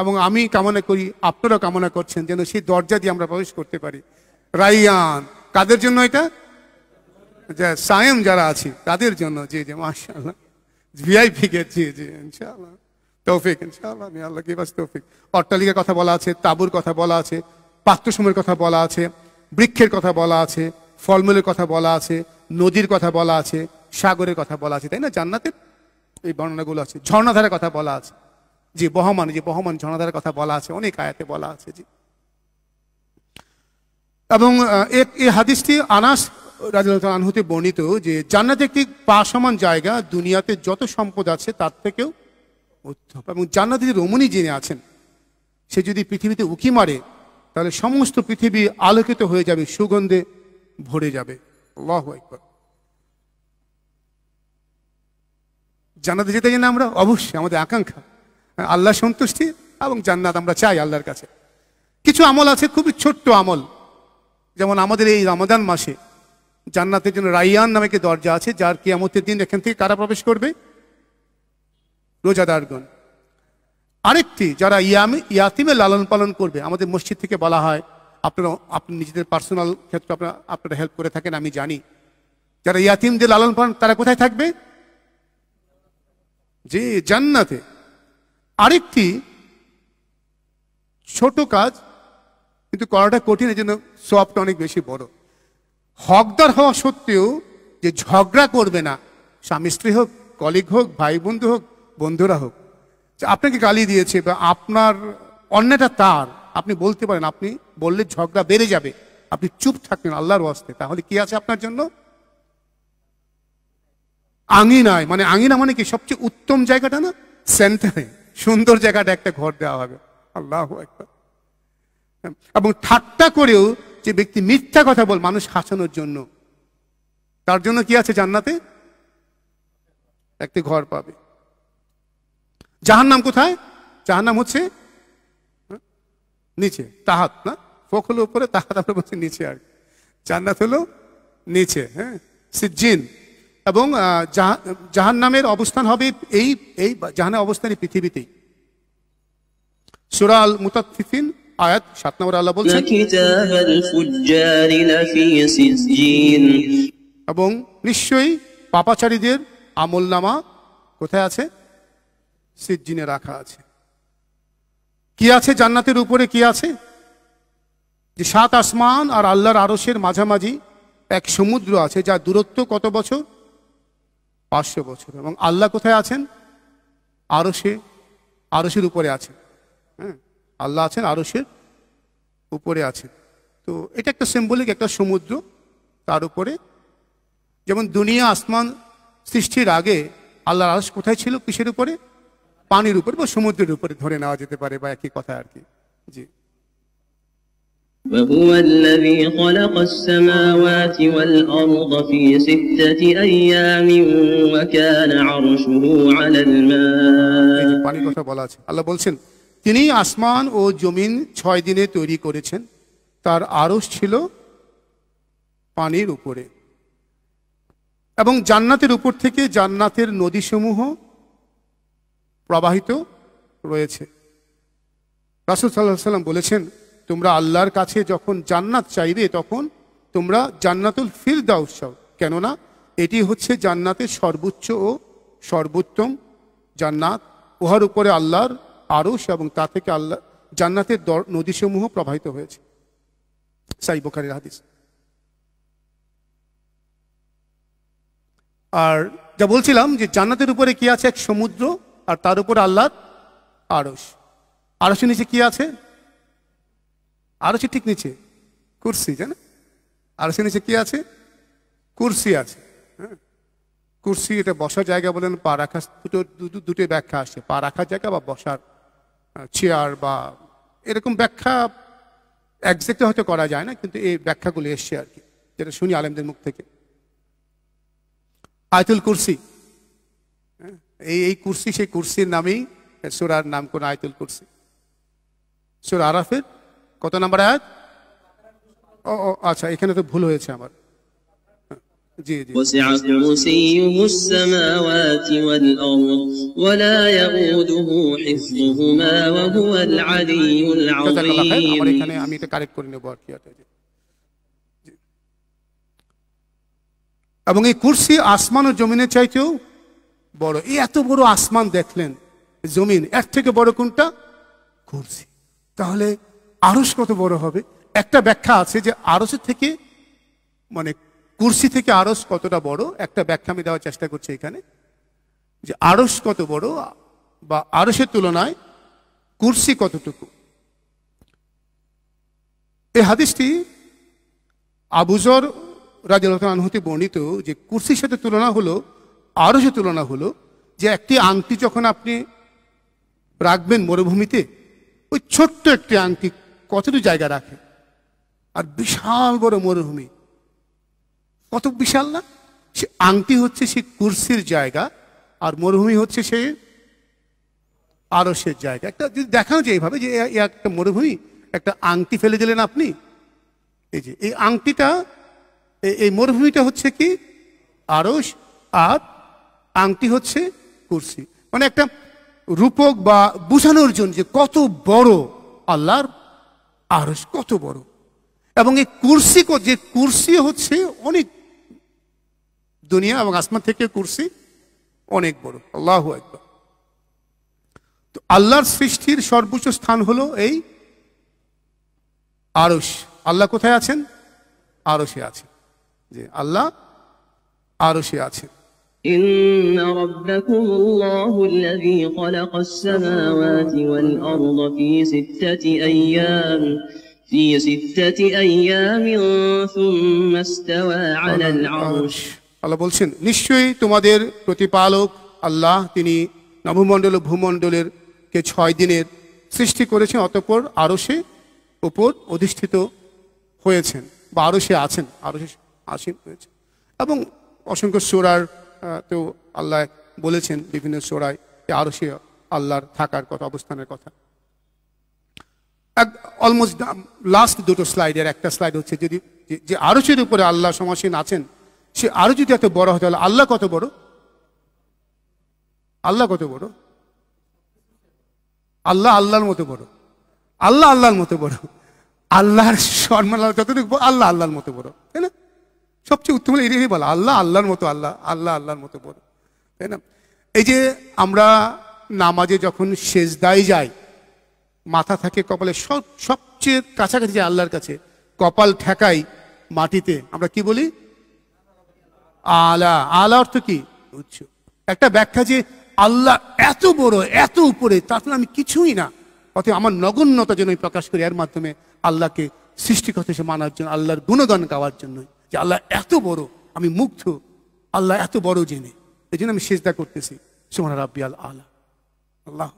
এবং আমি কামনা করি আপনারা কামনা করছেন যেন সেই দরজা দিয়ে আমরা প্রবেশ করতে পারি রাইয়ান কাদের জন্য এটা যা সায়েম যারা আছে তাদের জন্য জি জি মাশাল্লাহ ভিআইপি জি জি ইনশাআল্লাহ তৌফিক ইনশাল্লাহ আল্লাহ কি বাস তৌফিক অট্টালিকার কথা বলা আছে তাবুর কথা বলা আছে পাত্রসমের কথা বলা আছে বৃক্ষের কথা বলা আছে ফলমূলের কথা বলা আছে নদীর কথা বলা আছে সাগরের কথা বলা আছে তাই না জান্নাতের এই বর্ণনাগুলো আছে ঝর্ণাধারের কথা বলা আছে যে বহমান যে বহমান ঝর্ণাধারের কথা বলা আছে অনেক আয়াতে বলা আছে যে এবং এই হাদিসটি আনাস রাজা বর্ণিত যে জান্নাত একটি সমান জায়গা দুনিয়াতে যত সম্পদ আছে তার থেকেও উত্তম এবং জান্নাতের রমণী যিনি আছেন সে যদি পৃথিবীতে উকি মারে তাহলে সমস্ত পৃথিবী আলোকিত হয়ে যাবে সুগন্ধে ভরে যাবে আল্লাহ একবার জানাতে যেতে জানি আমরা অবশ্যই আমাদের আকাঙ্ক্ষা আল্লাহ সন্তুষ্টি এবং জান্নাত আমরা চাই আল্লাহর কাছে কিছু আমল আছে খুবই ছোট্ট আমল যেমন আমাদের এই রমাদান মাসে জান্নাতের জন্য রাইয়ান নামে একটি দরজা আছে যার কিয়ামতের দিন এখান থেকে কারা প্রবেশ করবে রোজাদারগণ আরেকটি যারা ইয়ামি ইয়াতিমে লালন পালন করবে আমাদের মসজিদ থেকে বলা হয় আপনারা আপনি নিজেদের পার্সোনাল ক্ষেত্রে আপনারা আপনারা হেল্প করে থাকেন আমি জানি যারা ইয়াতিমদের লালন পালন তারা কোথায় থাকবে যে জান্নাতে আরেকটি ছোট কাজ কিন্তু করাটা কঠিন এই জন্য সবটা অনেক বেশি বড় হকদার হওয়া সত্ত্বেও যে ঝগড়া করবে না স্বামী স্ত্রী হোক কলিগ হোক ভাই বন্ধু হোক বন্ধুরা হোক আপনাকে গালি দিয়েছে বা আপনার অন্যটা তার আপনি বলতে পারেন আপনি বললে ঝগড়া বেড়ে যাবে আপনি চুপ থাকবেন আল্লাহর ওয়াস্তে তাহলে কি আছে আপনার জন্য আঙিনায় মানে আঙিনা মানে কি সবচেয়ে উত্তম জায়গাটা না সেন্টারে সুন্দর জায়গাটা একটা ঘর দেওয়া হবে আল্লাহ একটা এবং ঠাট্টা করেও যে ব্যক্তি মিথ্যা কথা বল মানুষ হাসানোর জন্য তার জন্য কি আছে জান্নাতে একটি ঘর পাবে জাহান নাম কোথায় জাহান নাম হচ্ছে হ্যাঁ? নিচে তাহাত না ফোক হলো উপরে তাহাত আমরা বলছি নিচে আর জান্নাত হলো নিচে হ্যাঁ সিজিন এবং জাহান নামের অবস্থান হবে এই এই জাহানের অবস্থান পৃথিবীতেই সুরাল আল মুতাফিফিন আয়াত সাত নম্বর আল্লাহ বলছেন এবং নিশ্চয়ই পাপাচারীদের আমল নামা কোথায় আছে সিজ্জিনে রাখা আছে কি আছে জান্নাতের উপরে কি আছে যে সাত আসমান আর আল্লাহর আরসের মাঝামাঝি এক সমুদ্র আছে যার দূরত্ব কত বছর পাঁচশো বছর এবং আল্লাহ কোথায় আছেন আরসে আরসের উপরে আছেন হ্যাঁ আল্লাহ আছেন আরসের উপরে আছেন তো এটা একটা সিম্বলিক একটা সমুদ্র তার উপরে যেমন দুনিয়া আসমান সৃষ্টির আগে আল্লাহর আরস কোথায় ছিল কিসের উপরে পানির উপরে বা সমুদ্রের উপরে ধরে নেওয়া যেতে পারে বা একই কথা আর কি জি وهو الذي خلق السماوات والأرض في ستة أيام وكان عرشه على الماء পানির কথা বলা আছে আল্লাহ বলছেন তিনি আসমান ও জমিন ছয় দিনে তৈরি করেছেন তার আরশ ছিল পানির উপরে এবং জান্নাতের উপর থেকে জান্নাতের নদীসমূহ প্রবাহিত রয়েছে রাসুল সাল্লাহ সাল্লাম বলেছেন তোমরা আল্লাহর কাছে যখন জান্নাত চাইবে তখন তোমরা জান্নাতুল দাও উৎসব কেননা এটি হচ্ছে জান্নাতের সর্বোচ্চ ও সর্বোত্তম জান্নাত উহার উপরে আল্লাহর আরস এবং তা থেকে আল্লাহ জান্নাতের দর নদীসমূহ প্রবাহিত হয়েছে সাই বোখারের হাদিস আর যা বলছিলাম যে জান্নাতের উপরে কি আছে এক সমুদ্র আর তার উপর আল্লাহর আড়স আড়সের নিচে কি আছে আড়সি ঠিক নিচে কুরসি জানে আড়সের নিচে কি আছে কুরসি আছে হ্যাঁ কুরসি এটা বসার জায়গা বলেন পা রাখার দুটো দুটো ব্যাখ্যা আসে পা রাখার জায়গা বা বসার চেয়ার বা এরকম ব্যাখ্যা একজাক্টলি হয়তো করা যায় না কিন্তু এই ব্যাখ্যাগুলো এসছে আর কি যেটা শুনি আলেমদের মুখ থেকে আয়তুল কুরসি এই এই কুর্সি সেই কুর্সির নামই সুরার নাম কোন আয়তুল কুর্সি সুর আরাফের কত নাম্বার আয়াত ও আচ্ছা এখানে তো ভুল হয়েছে আমার হ্যাঁ, এখানে আমি কারেক্ট করে নেবো আর কি এবং এই কুর্সি আসমান ও জমিনের চাইতেও বড় এই এত বড় আসমান দেখলেন জমিন এর থেকে বড় কোনটা কুরসি তাহলে আরস কত বড় হবে একটা ব্যাখ্যা আছে যে আরসের থেকে মানে কুরসি থেকে আরস কতটা বড় একটা ব্যাখ্যা আমি দেওয়ার চেষ্টা করছি এখানে যে আরস কত বড় বা আরসের তুলনায় কুরসি কতটুকু এই হাদিসটি আবুজর রাজিয়াল আনহতে বর্ণিত যে কুরসির সাথে তুলনা হলো আরও যে তুলনা হলো যে একটি আংটি যখন আপনি রাখবেন মরুভূমিতে ওই ছোট্ট একটি আংটি কতটুকু জায়গা রাখে আর বিশাল বড় মরুভূমি কত বিশাল না সে আংটি হচ্ছে সে কুর্সির জায়গা আর মরুভূমি হচ্ছে সে আরসের জায়গা একটা যদি দেখানো যায় এইভাবে যে একটা মরুভূমি একটা আংটি ফেলে দিলেন আপনি এই যে এই আংটিটা এই মরুভূমিটা হচ্ছে কি আরস আর আংটি হচ্ছে কুরসি মানে একটা রূপক বা বোঝানোর জন্য যে কত বড় আল্লাহর আরস কত বড় এবং এই কুরসি যে কুরসি হচ্ছে অনেক দুনিয়া এবং আসমান থেকে কুরসি অনেক বড় আল্লাহ একবার তো আল্লাহর সৃষ্টির সর্বোচ্চ স্থান হলো এই আরস আল্লাহ কোথায় আছেন আরসে আছেন যে আল্লাহ আরসে আছেন إن ربكم الله الذي خلق السماوات والأرض في ستة أيام في ستة أيام ثم استوى على العرش আল্লাহ বলছেন নিশ্চয়ই তোমাদের প্রতিপালক আল্লাহ তিনি নবমণ্ডল ও ভূমণ্ডলের কে ছয় দিনের সৃষ্টি করেছেন অতঃপর আরও সে উপর অধিষ্ঠিত হয়েছেন বা আরও সে আছেন আরও সে আসীন হয়েছে এবং অসংখ্য সুরার তো আল্লাহ বলেছেন বিভিন্ন যে আরো সে আল্লাহর থাকার কথা অবস্থানের কথা অলমোস্ট লাস্ট দুটো স্লাইডের একটা স্লাইড হচ্ছে যদি যে সের উপরে আল্লাহ সমাসীন আছেন সে আরো যদি এত বড় হয় তাহলে আল্লাহ কত বড় আল্লাহ কত বড় আল্লাহ আল্লাহর মতো বড় আল্লাহ আল্লাহর মতো বড় আল্লাহর সর্মাল যতটুকু আল্লাহ আল্লাহর মতো বড় তাই না সবচেয়ে উত্তম হলে এটাই বলা আল্লাহ আল্লাহর মতো আল্লাহ আল্লাহ আল্লাহর মতো বলো তাই না এই যে আমরা নামাজে যখন সেজদায় যাই মাথা থাকে কপালে সব সবচেয়ে কাছাকাছি যায় আল্লাহর কাছে কপাল ঠেকাই মাটিতে আমরা কি বলি আলা আলা অর্থ কি উচ্চ একটা ব্যাখ্যা যে আল্লাহ এত বড় এত উপরে তার মানে আমি কিছুই না অথবা আমার নগণ্যতা যেন প্রকাশ করি এর মাধ্যমে আল্লাহকে সৃষ্টিকর্তা হিসেবে মানার জন্য আল্লাহর গুণগান গাওয়ার জন্যই যে আল্লাহ এত বড় আমি মুগ্ধ আল্লাহ এত বড় জেনে এই জন্য আমি সেজদা করতেছি সুমন রাব্বি আল আল্লাহ আল্লাহ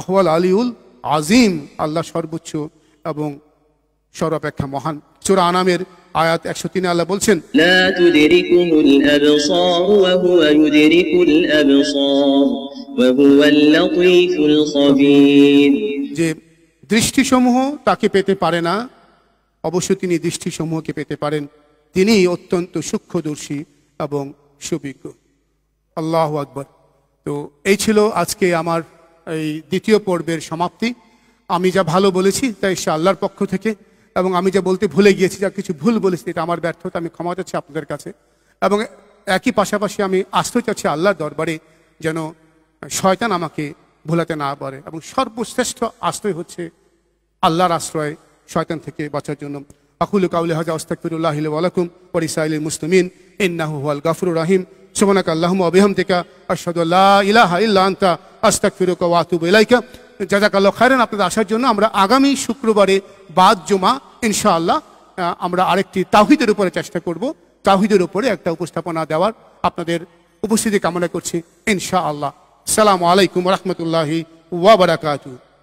আহওয়াল আলিউল আজিম আল্লাহ সর্বোচ্চ এবং সর্বাপেক্ষা মহান চোরা আনামের আয়াত একশো তিনে আল্লাহ বলছেন যে দৃষ্টিসমূহ তাকে পেতে পারে না অবশ্য তিনি দৃষ্টিসমূহকে পেতে পারেন তিনি অত্যন্ত সূক্ষ্মদর্শী এবং সুবিজ্ঞ আল্লাহ আকবর তো এই ছিল আজকে আমার এই দ্বিতীয় পর্বের সমাপ্তি আমি যা ভালো বলেছি তাই সে আল্লাহর পক্ষ থেকে এবং আমি যা বলতে ভুলে গিয়েছি যা কিছু ভুল বলেছি এটা আমার ব্যর্থতা আমি ক্ষমা চাচ্ছি আপনাদের কাছে এবং একই পাশাপাশি আমি আসতে চাচ্ছি আল্লাহর দরবারে যেন শয়তান আমাকে ভোলাতে না পারে এবং সর্বশ্রেষ্ঠ আশ্রয় হচ্ছে আল্লাহর আশ্রয় শয়তান থেকে বাঁচার জন্য আকুল কাউলে হাজা আস্তাকফিরুল্লাহ আলাকুম ওরিসাইল মুসলমিন ইন্নাহু আল গাফরুর রাহিম সুবনাক আল্লাহম অবিহাম থেকে আশহাদু আল্লা ইলাহা ইল্লা আনতা আস্তাকফিরুকা ওয়া আতুবু ইলাইকা জাজাকাল্লাহ খায়রান আপনাদের আসার জন্য আমরা আগামী শুক্রবারে বাদ জুমা ইনশাআল্লাহ আমরা আরেকটি তাহিদের উপরে চেষ্টা করব তাহিদের উপরে একটা উপস্থাপনা দেওয়ার আপনাদের উপস্থিতি কামনা করছি ইনশাআল্লাহ সালামু আলাইকুম রহমতুল্লাহি ওয়াবারাকাতু